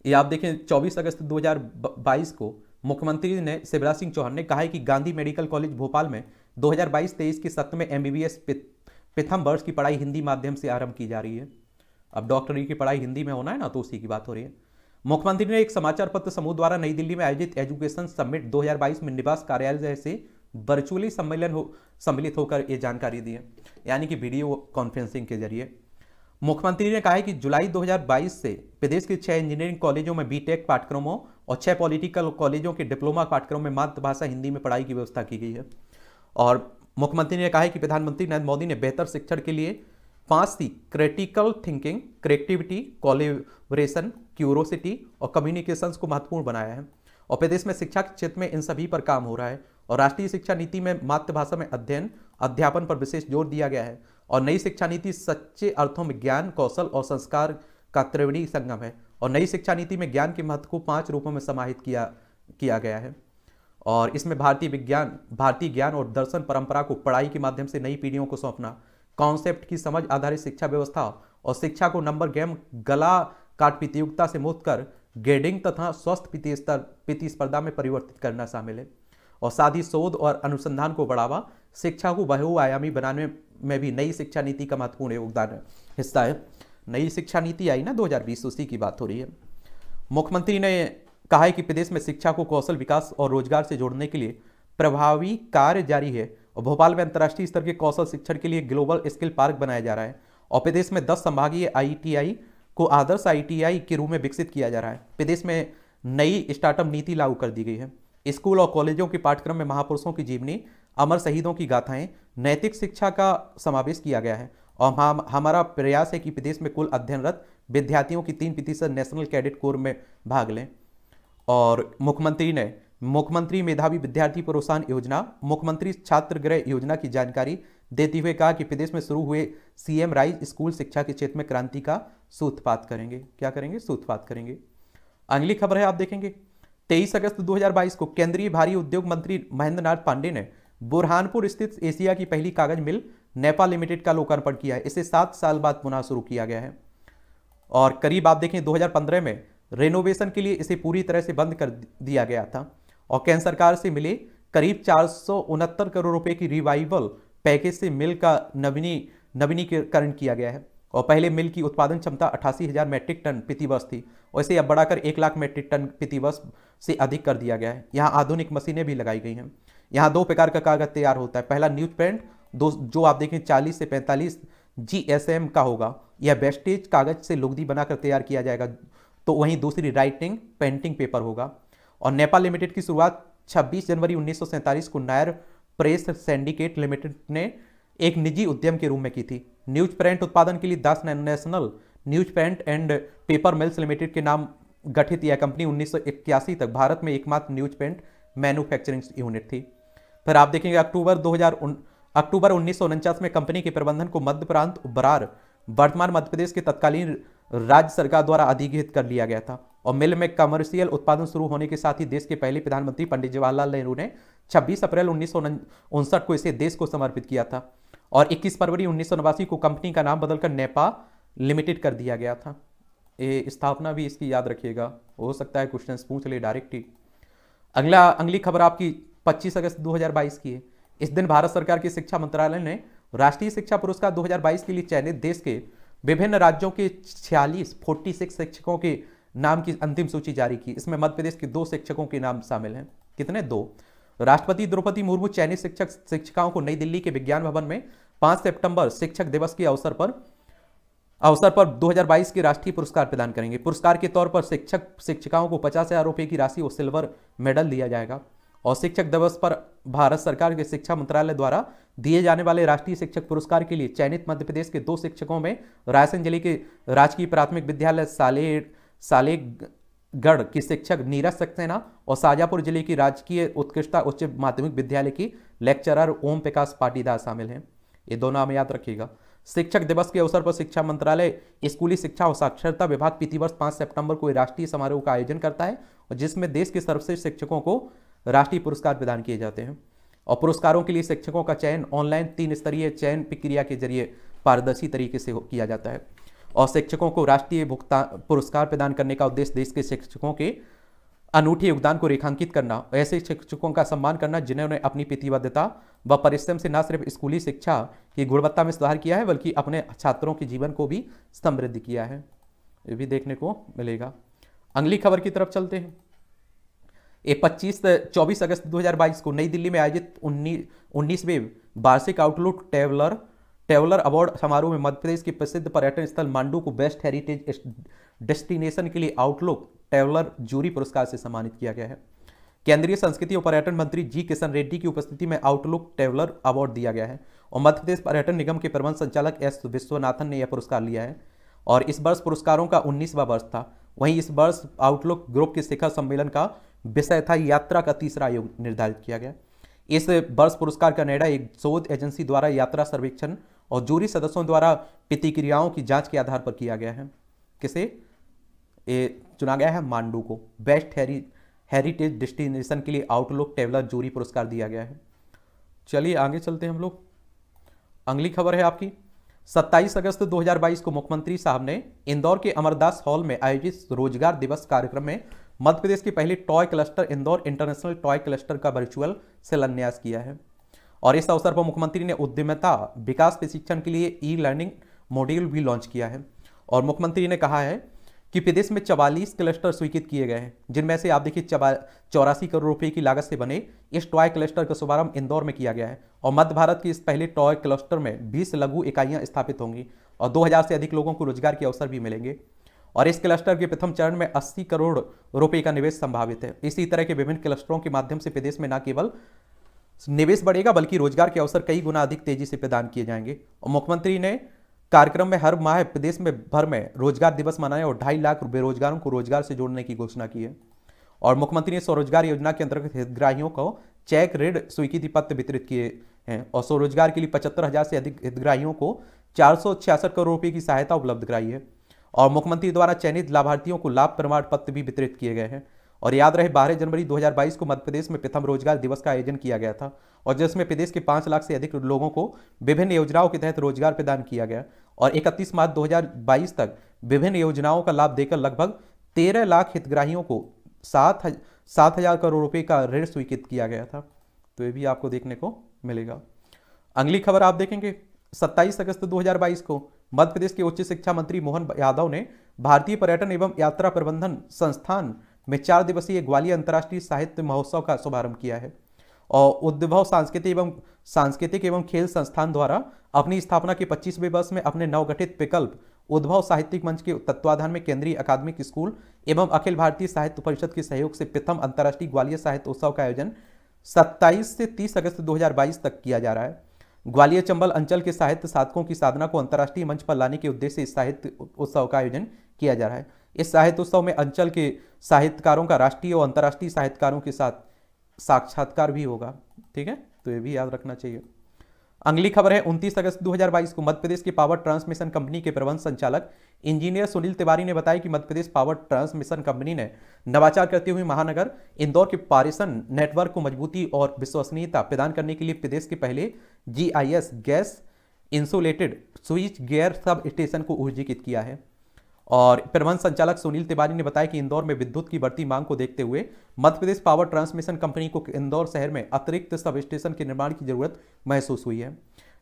ये आप देखें 24 अगस्त 2022 को मुख्यमंत्री ने शिवराज सिंह चौहान ने कहा है कि गांधी मेडिकल कॉलेज भोपाल में 2022-23 के सत्र में एमबीबीएस प्रथम वर्ष की पढ़ाई हिंदी माध्यम से आरंभ की जा रही है अब डॉक्टरी की पढ़ाई हिंदी में होना है ना तो उसी की बात हो रही है मुख्यमंत्री ने एक समाचार पत्र समूह द्वारा नई दिल्ली में आयोजित एजुकेशन समिट 2022 में निवास कार्यालय से वर्चुअली सम्मेलन हो सम्मिलित होकर ये जानकारी दी है यानी कि वीडियो कॉन्फ्रेंसिंग के जरिए मुख्यमंत्री ने कहा है कि जुलाई 2022 से प्रदेश के छह इंजीनियरिंग कॉलेजों में बीटेक पाठ्यक्रमों और छह पॉलिटिकल कॉलेजों के डिप्लोमा पाठ्यक्रम में मातृभाषा हिंदी में पढ़ाई की व्यवस्था की गई है और मुख्यमंत्री ने कहा है कि प्रधानमंत्री नरेंद्र मोदी ने बेहतर शिक्षण के लिए पांच C critical thinking creativity collaboration curiosity और कम्युनिकेशन को महत्वपूर्ण बनाया है और प्रदेश में शिक्षा के क्षेत्र में इन सभी पर काम हो रहा है और राष्ट्रीय शिक्षा नीति में मातृभाषा में अध्ययन अध्यापन पर विशेष जोर दिया गया है और नई शिक्षा नीति सच्चे अर्थों में ज्ञान कौशल और संस्कार का त्रिवेणी संगम है और नई शिक्षा नीति में ज्ञान के महत्व को पाँच रूपों में समाहित किया किया गया है और इसमें भारतीय विज्ञान भारतीय ज्ञान और दर्शन परंपरा को पढ़ाई के माध्यम से नई पीढ़ियों को सौंपना कॉन्सेप्ट की समझ आधारित शिक्षा व्यवस्था और शिक्षा को नंबर गेम गला काट प्रतियोगिता से मुक्त कर ग्रेडिंग तथा स्वस्थ प्रतिस्पर्धा में परिवर्तित करना शामिल है और साथ ही शोध और अनुसंधान को बढ़ावा शिक्षा को बहुआयामी बनाने में भी नई शिक्षा नीति का महत्वपूर्ण योगदान हिस्सा है नई शिक्षा नीति आई ना 2020 उसी की बात हो रही है मुख्यमंत्री ने कहा है कि प्रदेश में शिक्षा को कौशल विकास और रोजगार से जोड़ने के लिए प्रभावी कार्य जारी है और भोपाल में अंतर्राष्ट्रीय स्तर के कौशल शिक्षण के लिए ग्लोबल स्किल पार्क बनाया जा रहा है और प्रदेश में दस संभागीय आई को आदर्श आई के रूप में विकसित किया जा रहा है प्रदेश में नई स्टार्टअप नीति लागू कर दी गई है स्कूल और कॉलेजों के पाठ्यक्रम में महापुरुषों की जीवनी अमर शहीदों की गाथाएं नैतिक शिक्षा का समावेश किया गया है और हमारा प्रयास है कि प्रदेश में कुल अध्ययनरत विद्यार्थियों की तीन प्रतिशत नेशनल कैडेट कोर में भाग लें और मुख्यमंत्री ने मुख्यमंत्री मेधावी विद्यार्थी प्रोत्साहन योजना मुख्यमंत्री छात्र गृह योजना की जानकारी देते हुए कहा कि प्रदेश में शुरू हुए सीएम राइज स्कूल शिक्षा के क्षेत्र में क्रांति का सूत्रपात करेंगे क्या करेंगे सूत्रपात करेंगे अगली खबर है आप देखेंगे तेईस अगस्त 2022 को केंद्रीय भारी उद्योग मंत्री महेंद्र नाथ पांडे ने बुरहानपुर स्थित एशिया की पहली कागज मिल नेपाल लिमिटेड का लोकार्पण किया है इसे सात साल बाद पुनः शुरू किया गया है और करीब आप देखें 2015 में रेनोवेशन के लिए इसे पूरी तरह से बंद कर दिया गया था और केंद्र सरकार से मिले करीब चार करोड़ रुपए की रिवाइवल पैकेज से मिल का नवीनी नवीनीकरण किया गया है और पहले मिल की उत्पादन क्षमता अठासी हज़ार मेट्रिक टन प्रति थी वैसे अब बढ़ाकर एक लाख मेट्रिक टन प्रति से अधिक कर दिया गया है यहाँ आधुनिक मशीनें भी लगाई गई हैं यहाँ दो प्रकार का कागज तैयार होता है पहला न्यूज पेंट दो जो आप देखें चालीस से पैंतालीस जी का होगा यह बेस्टेज कागज से लुगदी बनाकर तैयार किया जाएगा तो वहीं दूसरी राइटिंग पेंटिंग पेपर होगा और नेपाल लिमिटेड की शुरुआत 26 जनवरी उन्नीस को नायर प्रेस सिंडिकेट लिमिटेड ने एक निजी उद्यम के रूप में की थी न्यूज प्रिंट उत्पादन के लिए दस national newsprint and paper mills limited के नाम गठित यह कंपनी उन्नीस तक भारत में एकमात्र न्यूज प्रिंट मैन्युफैक्चरिंग यूनिट थी फिर आप देखेंगे अक्टूबर दो अक्टूबर उन्नीस में कंपनी के प्रबंधन को मध्य प्रांत बरार वर्तमान मध्य प्रदेश के तत्कालीन राज्य सरकार द्वारा अधिगृहित कर लिया गया था और मिल में कमर्शियल उत्पादन शुरू होने के साथ ही देश के पहले प्रधानमंत्री पंडित जवाहरलाल नेहरू ने 26 अप्रैल उन्नीस को इसे देश को समर्पित किया था और 21 फरवरी उन्नीस को कंपनी का नाम बदलकर नेपा लिमिटेड कर दिया गया था ये स्थापना भी इसकी याद रखिएगा हो सकता है क्वेश्चन पूछ ले डायरेक्टली अगला अगली खबर आपकी 25 अगस्त 2022 की है इस दिन भारत सरकार के शिक्षा मंत्रालय ने राष्ट्रीय शिक्षा पुरस्कार 2022 के लिए चयनित देश के विभिन्न राज्यों के छियालीस फोर्टी सिक्स शिक्षकों के नाम की अंतिम सूची जारी की इसमें मध्य प्रदेश के दो शिक्षकों के नाम शामिल हैं कितने दो राष्ट्रपति द्रौपदी मुर्मू चयनित शिक्षक शिक्षिकाओं को नई दिल्ली के विज्ञान भवन में पांच सितंबर शिक्षक दिवस के अवसर पर अवसर पर 2022 के राष्ट्रीय पुरस्कार प्रदान करेंगे पुरस्कार के तौर पर शिक्षक शिक्षिकाओं को पचास हजार रुपये की राशि और सिल्वर मेडल दिया जाएगा और शिक्षक दिवस पर भारत सरकार के शिक्षा मंत्रालय द्वारा दिए जाने वाले राष्ट्रीय शिक्षक पुरस्कार के लिए चयनित मध्य प्रदेश के दो शिक्षकों में रायसेन जिले के राजकीय प्राथमिक विद्यालय साले साले गढ़ की शिक्षक नीरज सक्सेना और शाजापुर जिले की राजकीय उत्कृष्टता उच्च माध्यमिक विद्यालय की लेक्चरर ओम प्रकाश पाटीदार शामिल हैं ये दो नाम याद रखिएगा शिक्षक दिवस के अवसर पर शिक्षा मंत्रालय स्कूली शिक्षा और साक्षरता विभाग प्रतिवर्ष पाँच सेप्टेम्बर को राष्ट्रीय समारोह का आयोजन करता है और जिसमें देश के सर्वश्रेष्ठ शिक्षकों को राष्ट्रीय पुरस्कार प्रदान किए जाते हैं और पुरस्कारों के लिए शिक्षकों का चयन ऑनलाइन तीन स्तरीय चयन प्रक्रिया के जरिए पारदर्शी तरीके से किया जाता है और शिक्षकों को राष्ट्रीय भुगतान पुरस्कार प्रदान करने का उद्देश्य देश के शिक्षकों के अनूठे योगदान को रेखांकित करना ऐसे शिक्षकों का सम्मान करना जिन्होंने अपनी प्रतिबद्धता व परिश्रम से न सिर्फ स्कूली शिक्षा की गुणवत्ता में सुधार किया है बल्कि अपने छात्रों के जीवन को भी समृद्ध किया है ये भी देखने को मिलेगा अगली खबर की तरफ चलते हैं ये 25 24 अगस्त 2022 को नई दिल्ली में आयोजित उन्नीसवें वार्षिक आउटलुक ट्रेवलर टेवलर अवार्ड समारोह में मध्य प्रदेश के प्रसिद्ध पर्यटन स्थल मांडू को बेस्ट हेरिटेज डेस्टिनेशन के लिए आउटलुक टेवलर जूरी पुरस्कार से सम्मानित किया गया है केंद्रीय संस्कृति और पर्यटन मंत्री जी किशन रेड्डी की उपस्थिति में आउटलुक टेवलर अवार्ड दिया गया है और मध्य प्रदेश पर्यटन निगम के प्रबंध संचालक एस विश्वनाथन ने यह पुरस्कार लिया है और इस वर्ष पुरस्कारों का उन्नीसवा वर्ष था वहीं इस वर्ष आउटलुक ग्रुप के शिखर सम्मेलन का विषय था यात्रा का तीसरा आयोग निर्धारित किया गया इस वर्ष पुरस्कार का निर्णय एक शोध एजेंसी द्वारा यात्रा सर्वेक्षण और जूरी सदस्यों द्वारा प्रतिक्रियाओं की जांच के आधार पर किया गया है किसे ए, चुना गया है मांडू को बेस्ट हेरी हेरिटेज डिस्टिनेशन के लिए आउटलुक टेवलर जूरी पुरस्कार दिया गया है चलिए आगे चलते हैं हम लोग अगली खबर है आपकी 27 अगस्त 2022 को मुख्यमंत्री साहब ने इंदौर के अमरदास हॉल में आयोजित रोजगार दिवस कार्यक्रम में मध्य प्रदेश की पहली toy cluster Indore international toy cluster का वर्चुअल शिलान्यास किया है और इस अवसर पर मुख्यमंत्री ने उद्यमिता विकास प्रशिक्षण के लिए ई लर्निंग मॉड्यूल भी लॉन्च किया है और मुख्यमंत्री ने कहा है कि प्रदेश में चवालीस क्लस्टर स्वीकृत किए गए हैं जिनमें से आप देखिए चौरासी करोड़ रुपए की लागत से बने इस टॉय क्लस्टर का शुभारंभ इंदौर में किया गया है और मध्य भारत की इस पहले टॉय क्लस्टर में 20 लघु इकाइयां स्थापित होंगी और 2000 से अधिक लोगों को रोजगार के अवसर भी मिलेंगे और इस क्लस्टर के प्रथम चरण में अस्सी करोड़ रुपये का निवेश संभावित है इसी तरह के विभिन्न क्लस्टरों के माध्यम से प्रदेश में न केवल निवेश बढ़ेगा बल्कि रोजगार के अवसर कई गुना अधिक तेजी से प्रदान किए जाएंगे और मुख्यमंत्री ने कार्यक्रम में हर माह प्रदेश में भर में रोजगार दिवस मनाए और ढाई लाख बेरोजगारों को रोजगार से जोड़ने की घोषणा की है और मुख्यमंत्री ने स्वरोजगार योजना के अंतर्गत हितग्राहियों को चेक ऋण स्वीकृति पत्र वितरित किए हैं और स्वरोजगार के लिए पचहत्तर हजार से अधिक हितग्राहियों को चार करोड़ रुपये की सहायता उपलब्ध कराई है और मुख्यमंत्री द्वारा चयनित लाभार्थियों को लाभ प्रमाण पत्र भी वितरित किए गए हैं और याद रहे बारह जनवरी 2022 को मध्य प्रदेश में प्रथम रोजगार दिवस का आयोजन किया गया था और जिसमें प्रदेश के पाँच लाख से अधिक लोगों को विभिन्न योजनाओं के तहत रोजगार प्रदान किया गया और 31 मार्च 2022 तक विभिन्न योजनाओं का लाभ देकर लगभग तेरह लाख हितग्राहियों को सात सात हजार करोड़ रुपये का ऋण स्वीकृत किया गया था तो ये भी आपको देखने को मिलेगा अगली खबर आप देखेंगे 27 अगस्त 2022 को मध्य प्रदेश के उच्च शिक्षा मंत्री मोहन यादव ने भारतीय पर्यटन एवं यात्रा प्रबंधन संस्थान में चार दिवसीय ग्वालियर अंतर्राष्ट्रीय साहित्य महोत्सव का शुभारंभ किया है और उद्भव सांस्कृतिक एवं सांस्कृतिक एवं खेल संस्थान द्वारा अपनी स्थापना के पच्चीसवें वर्ष में अपने नवगठित विकल्प उद्भव साहित्यिक मंच के तत्वाधान में केंद्रीय अकादमिक स्कूल एवं अखिल भारतीय साहित्य परिषद के सहयोग से प्रथम अंतर्राष्ट्रीय ग्वालियर साहित्य उत्सव का आयोजन 27 से 30 अगस्त 2022 तक किया जा रहा है ग्वालियर चंबल अंचल के साहित्य साधकों की साधना को अंतर्राष्ट्रीय मंच पर लाने के उद्देश्य से साहित्य उत्सव का आयोजन किया जा रहा है इस साहित्य उत्सव में अंचल के साहित्यकारों का राष्ट्रीय और अंतर्राष्ट्रीय साहित्यकारों के साथ साक्षात्कार भी होगा ठीक है तो ये भी याद रखना चाहिए अगली खबर है 29 अगस्त 2022 को मध्य प्रदेश की पावर ट्रांसमिशन कंपनी के प्रबंध संचालक इंजीनियर सुनील तिवारी ने बताया कि Madhya Pradesh power transmission company ने नवाचार करते हुए महानगर इंदौर के पारिसन नेटवर्क को मजबूती और विश्वसनीयता प्रदान करने के लिए प्रदेश के पहले GIS gas insulated switchgear substation को ऊर्जीकृत किया है और प्रबंध संचालक सुनील तिवारी ने बताया कि इंदौर में विद्युत की बढ़ती मांग को देखते हुए Madhya Pradesh power transmission company को इंदौर शहर में अतिरिक्त सब स्टेशन के निर्माण की जरूरत महसूस हुई है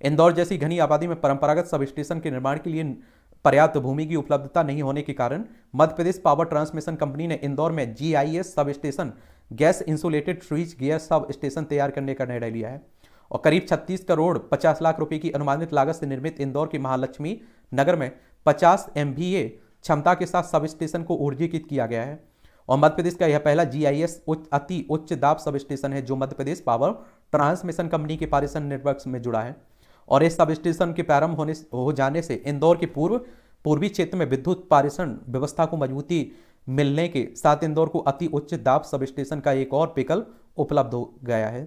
इंदौर जैसी घनी आबादी में परंपरागत सब स्टेशन के निर्माण के लिए पर्याप्त भूमि की उपलब्धता नहीं होने के कारण Madhya Pradesh power transmission company ने इंदौर में एस substation gas insulated switchgear substation तैयार करने का निर्णय लिया है और करीब 36 करोड़ 50 लाख रुपए की अनुमानित लागत से निर्मित इंदौर के महालक्ष्मी नगर में 50 एम क्षमता के साथ सब स्टेशन को ऊर्जीकृत किया गया है और मध्य प्रदेश का यह पहला जीआईएस एस अति उच्च दाब सब स्टेशन है जो Madhya Pradesh power transmission company के पारेषण नेटवर्क में जुड़ा है और इस सब स्टेशन के प्रारंभ होने हो जाने से इंदौर के पूर्व पूर्वी क्षेत्र में विद्युत पारेषण व्यवस्था को मजबूती मिलने के साथ इंदौर को अति उच्च दाब सब स्टेशन का एक और विकल्प उपलब्ध हो गया है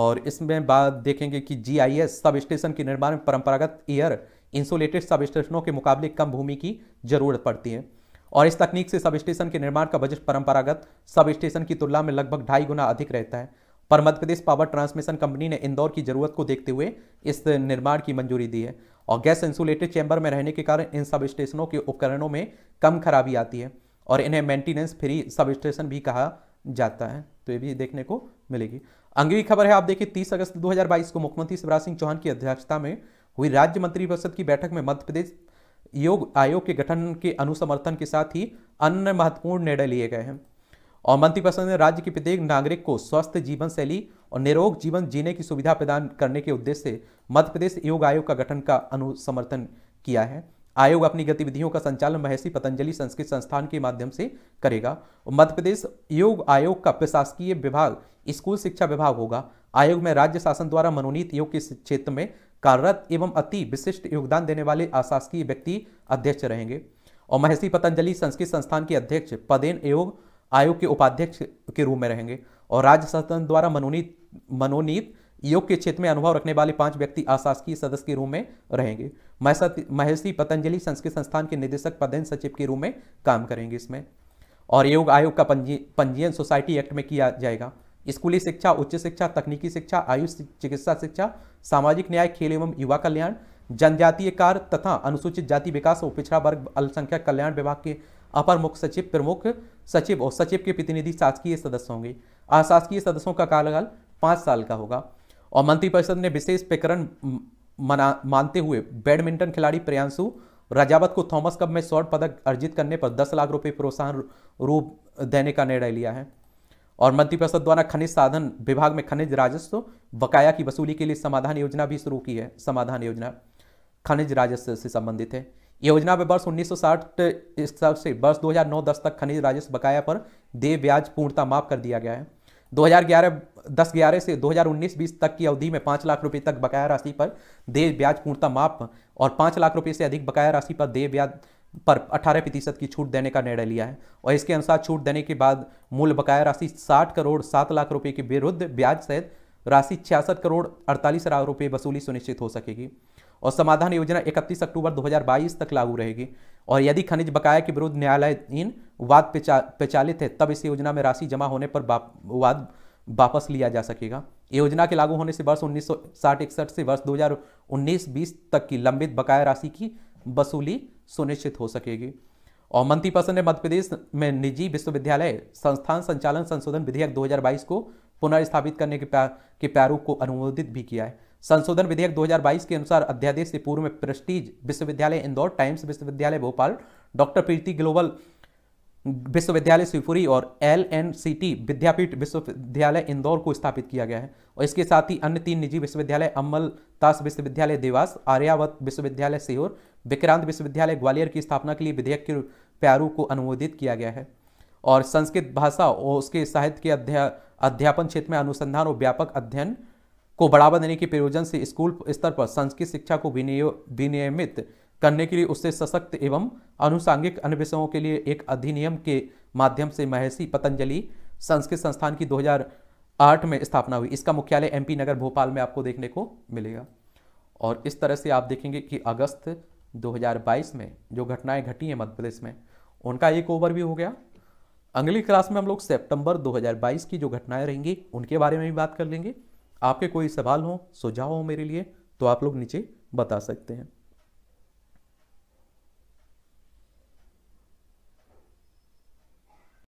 और इसमें बात देखेंगे कि जी आई एस सब स्टेशन के निर्माण में परंपरागत एयर इंसुलेटेड सब स्टेशनों के मुकाबले कम भूमि की जरूरत पड़ती है और इस तकनीक से सब स्टेशन के निर्माण का बजट परंपरागत सब स्टेशन की तुलना में लगभग ढाई गुना अधिक रहता है पर Madhya Pradesh power transmission company ने इंदौर की जरूरत को देखते हुए इस निर्माण की मंजूरी दी है और गैस इंसुलेटेड चैम्बर में रहने के कारण इन सब स्टेशनों के उपकरणों में कम खराबी आती है और इन्हें मेंटेनेंस फ्री सब स्टेशन भी कहा जाता है तो ये भी देखने को मिलेगी अगली खबर है आप देखिए 30 अगस्त 2022 को मुख्यमंत्री शिवराज सिंह चौहान की अध्यक्षता में हुई राज्य मंत्रिपरिषद की बैठक में मध्य प्रदेश योग आयोग के गठन के अनुसमर्थन के साथ ही अन्य महत्वपूर्ण निर्णय लिए गए हैं और मंत्रिपरिषद ने राज्य के प्रत्येक नागरिक को स्वस्थ जीवन शैली और निरोग जीवन जीने की सुविधा प्रदान करने के उद्देश्य से मध्य प्रदेश योग आयोग का गठन का अनुसमर्थन किया है आयोग अपनी गतिविधियों का संचालन महर्षि पतंजलि संस्कृत संस्थान के माध्यम से करेगा मध्य प्रदेश योग आयोग का प्रशासकीय विभाग स्कूल शिक्षा विभाग होगा आयोग में राज्य शासन द्वारा मनोनीत योग के क्षेत्र में कार्यरत एवं अति विशिष्ट योगदान देने वाले अशासकीय व्यक्ति अध्यक्ष रहेंगे और महर्षि पतंजलि संस्कृत संस्थान के अध्यक्ष पदेन एवं आयोग के उपाध्यक्ष के रूप में रहेंगे और राज्य सदन द्वारा मनोनीत मनोनीत योग के क्षेत्र में अनुभव रखने वाले पांच व्यक्ति अशासकीय सदस्य के रूप में रहेंगे महर्षि पतंजलि संस्कृत संस्थान के निदेशक पदेन सचिव के रूप में काम करेंगे इसमें और योग आयोग का पंजीयन सोसाइटी एक्ट में किया जाएगा स्कूली शिक्षा उच्च शिक्षा तकनीकी शिक्षा आयुष चिकित्सा शिक्षा सामाजिक न्याय खेल एवं युवा कल्याण जनजातीय कार्य तथा अनुसूचित जाति विकास और पिछड़ा वर्ग अल्पसंख्यक कल्याण विभाग के अपर मुख्य सचिव प्रमुख सचिव और सचिव के प्रतिनिधि शासकीय सदस्य होंगे अशासकीय सदस्यों का कार्यकाल पाँच साल का होगा और मंत्रिपरिषद ने विशेष प्रकरण मानते हुए बैडमिंटन खिलाड़ी प्रियांशु रजावत को थॉमस कप में स्वर्ण पदक अर्जित करने पर दस लाख रुपये प्रोत्साहन रूप देने का निर्णय लिया है और मंत्री परिषद द्वारा खनिज साधन विभाग में खनिज राजस्व बकाया की वसूली के लिए समाधान योजना भी शुरू की है समाधान योजना खनिज राजस्व से संबंधित है योजना में वर्ष उन्नीस सौ से वर्ष 2009-10 तक खनिज राजस्व बकाया पर देय ब्याज पूर्णता माफ कर दिया गया है 2011 10 ग्यारह से 2019 हजार तक की अवधि में पाँच लाख रुपए तक बकाया राशि पर देय ब्याज पूर्णता माफ और पाँच लाख रुपए से अधिक बकाया राशि पर देय ब्याज पर 18 प्रतिशत की छूट देने का निर्णय लिया है और इसके अनुसार छूट देने के बाद मूल बकाया राशि 60 करोड़ 7 लाख रुपए के विरुद्ध ब्याज सहित राशि छियासठ करोड़ अड़तालीस लाख रुपये वसूली सुनिश्चित हो सकेगी और समाधान योजना 31 अक्टूबर 2022 तक लागू रहेगी और यदि खनिज बकाया के विरुद्ध न्यायालय इन वाद प्रचालित है तब इस योजना में राशि जमा होने पर वाद वापस लिया जा सकेगा योजना के लागू होने से वर्ष उन्नीस सौ से वर्ष 2019-20 तक की लंबित बकाया राशि की वसूली सुनिश्चित हो सकेगी और मंत्री पसंद ने मध्यप्रदेश में निजी विश्वविद्यालय संस्थान संचालन संशोधन विधेयक 2022 को पुनर्स्थापित करने के प्या, के प्रारूप को अनुमोदित भी किया है संशोधन विधेयक 2022 के अनुसार अध्यादेश से पूर्व में प्रेस्टीज विश्वविद्यालय इंदौर टाइम्स विश्वविद्यालय भोपाल डॉक्टर प्रीति ग्लोबल विश्वविद्यालय शिवपुरी और एल एन सी टी विद्यापीठ विश्वविद्यालय इंदौर को स्थापित किया गया है और इसके साथ ही अन्य तीन निजी विश्वविद्यालय अमल तास विश्वविद्यालय देवास आर्यावत विश्वविद्यालय सीहोर विक्रांत विश्वविद्यालय ग्वालियर की स्थापना के लिए विधेयक के प्यारू को अनुमोदित किया गया है और संस्कृत भाषा और उसके साहित्य के अध्या अध्यापन क्षेत्र में अनुसंधान और व्यापक अध्ययन को बढ़ावा देने के प्रयोजन से स्कूल स्तर पर संस्कृत शिक्षा को विनियमित करने के लिए उससे सशक्त एवं अनुसांगिक अन्वेषणों के लिए एक अधिनियम के माध्यम से महर्षि पतंजलि संस्कृत संस्थान की 2008 में स्थापना हुई इसका मुख्यालय एमपी नगर भोपाल में आपको देखने को मिलेगा और इस तरह से आप देखेंगे कि अगस्त 2022 में जो घटनाएं घटी हैं मध्य प्रदेश में उनका एक ओवर भी हो गया अगली क्लास में हम लोग सितंबर दो की जो घटनाएं रहेंगी उनके बारे में भी बात कर लेंगे आपके कोई सवाल हो सुझाव हो मेरे लिए तो आप लोग नीचे बता सकते हैं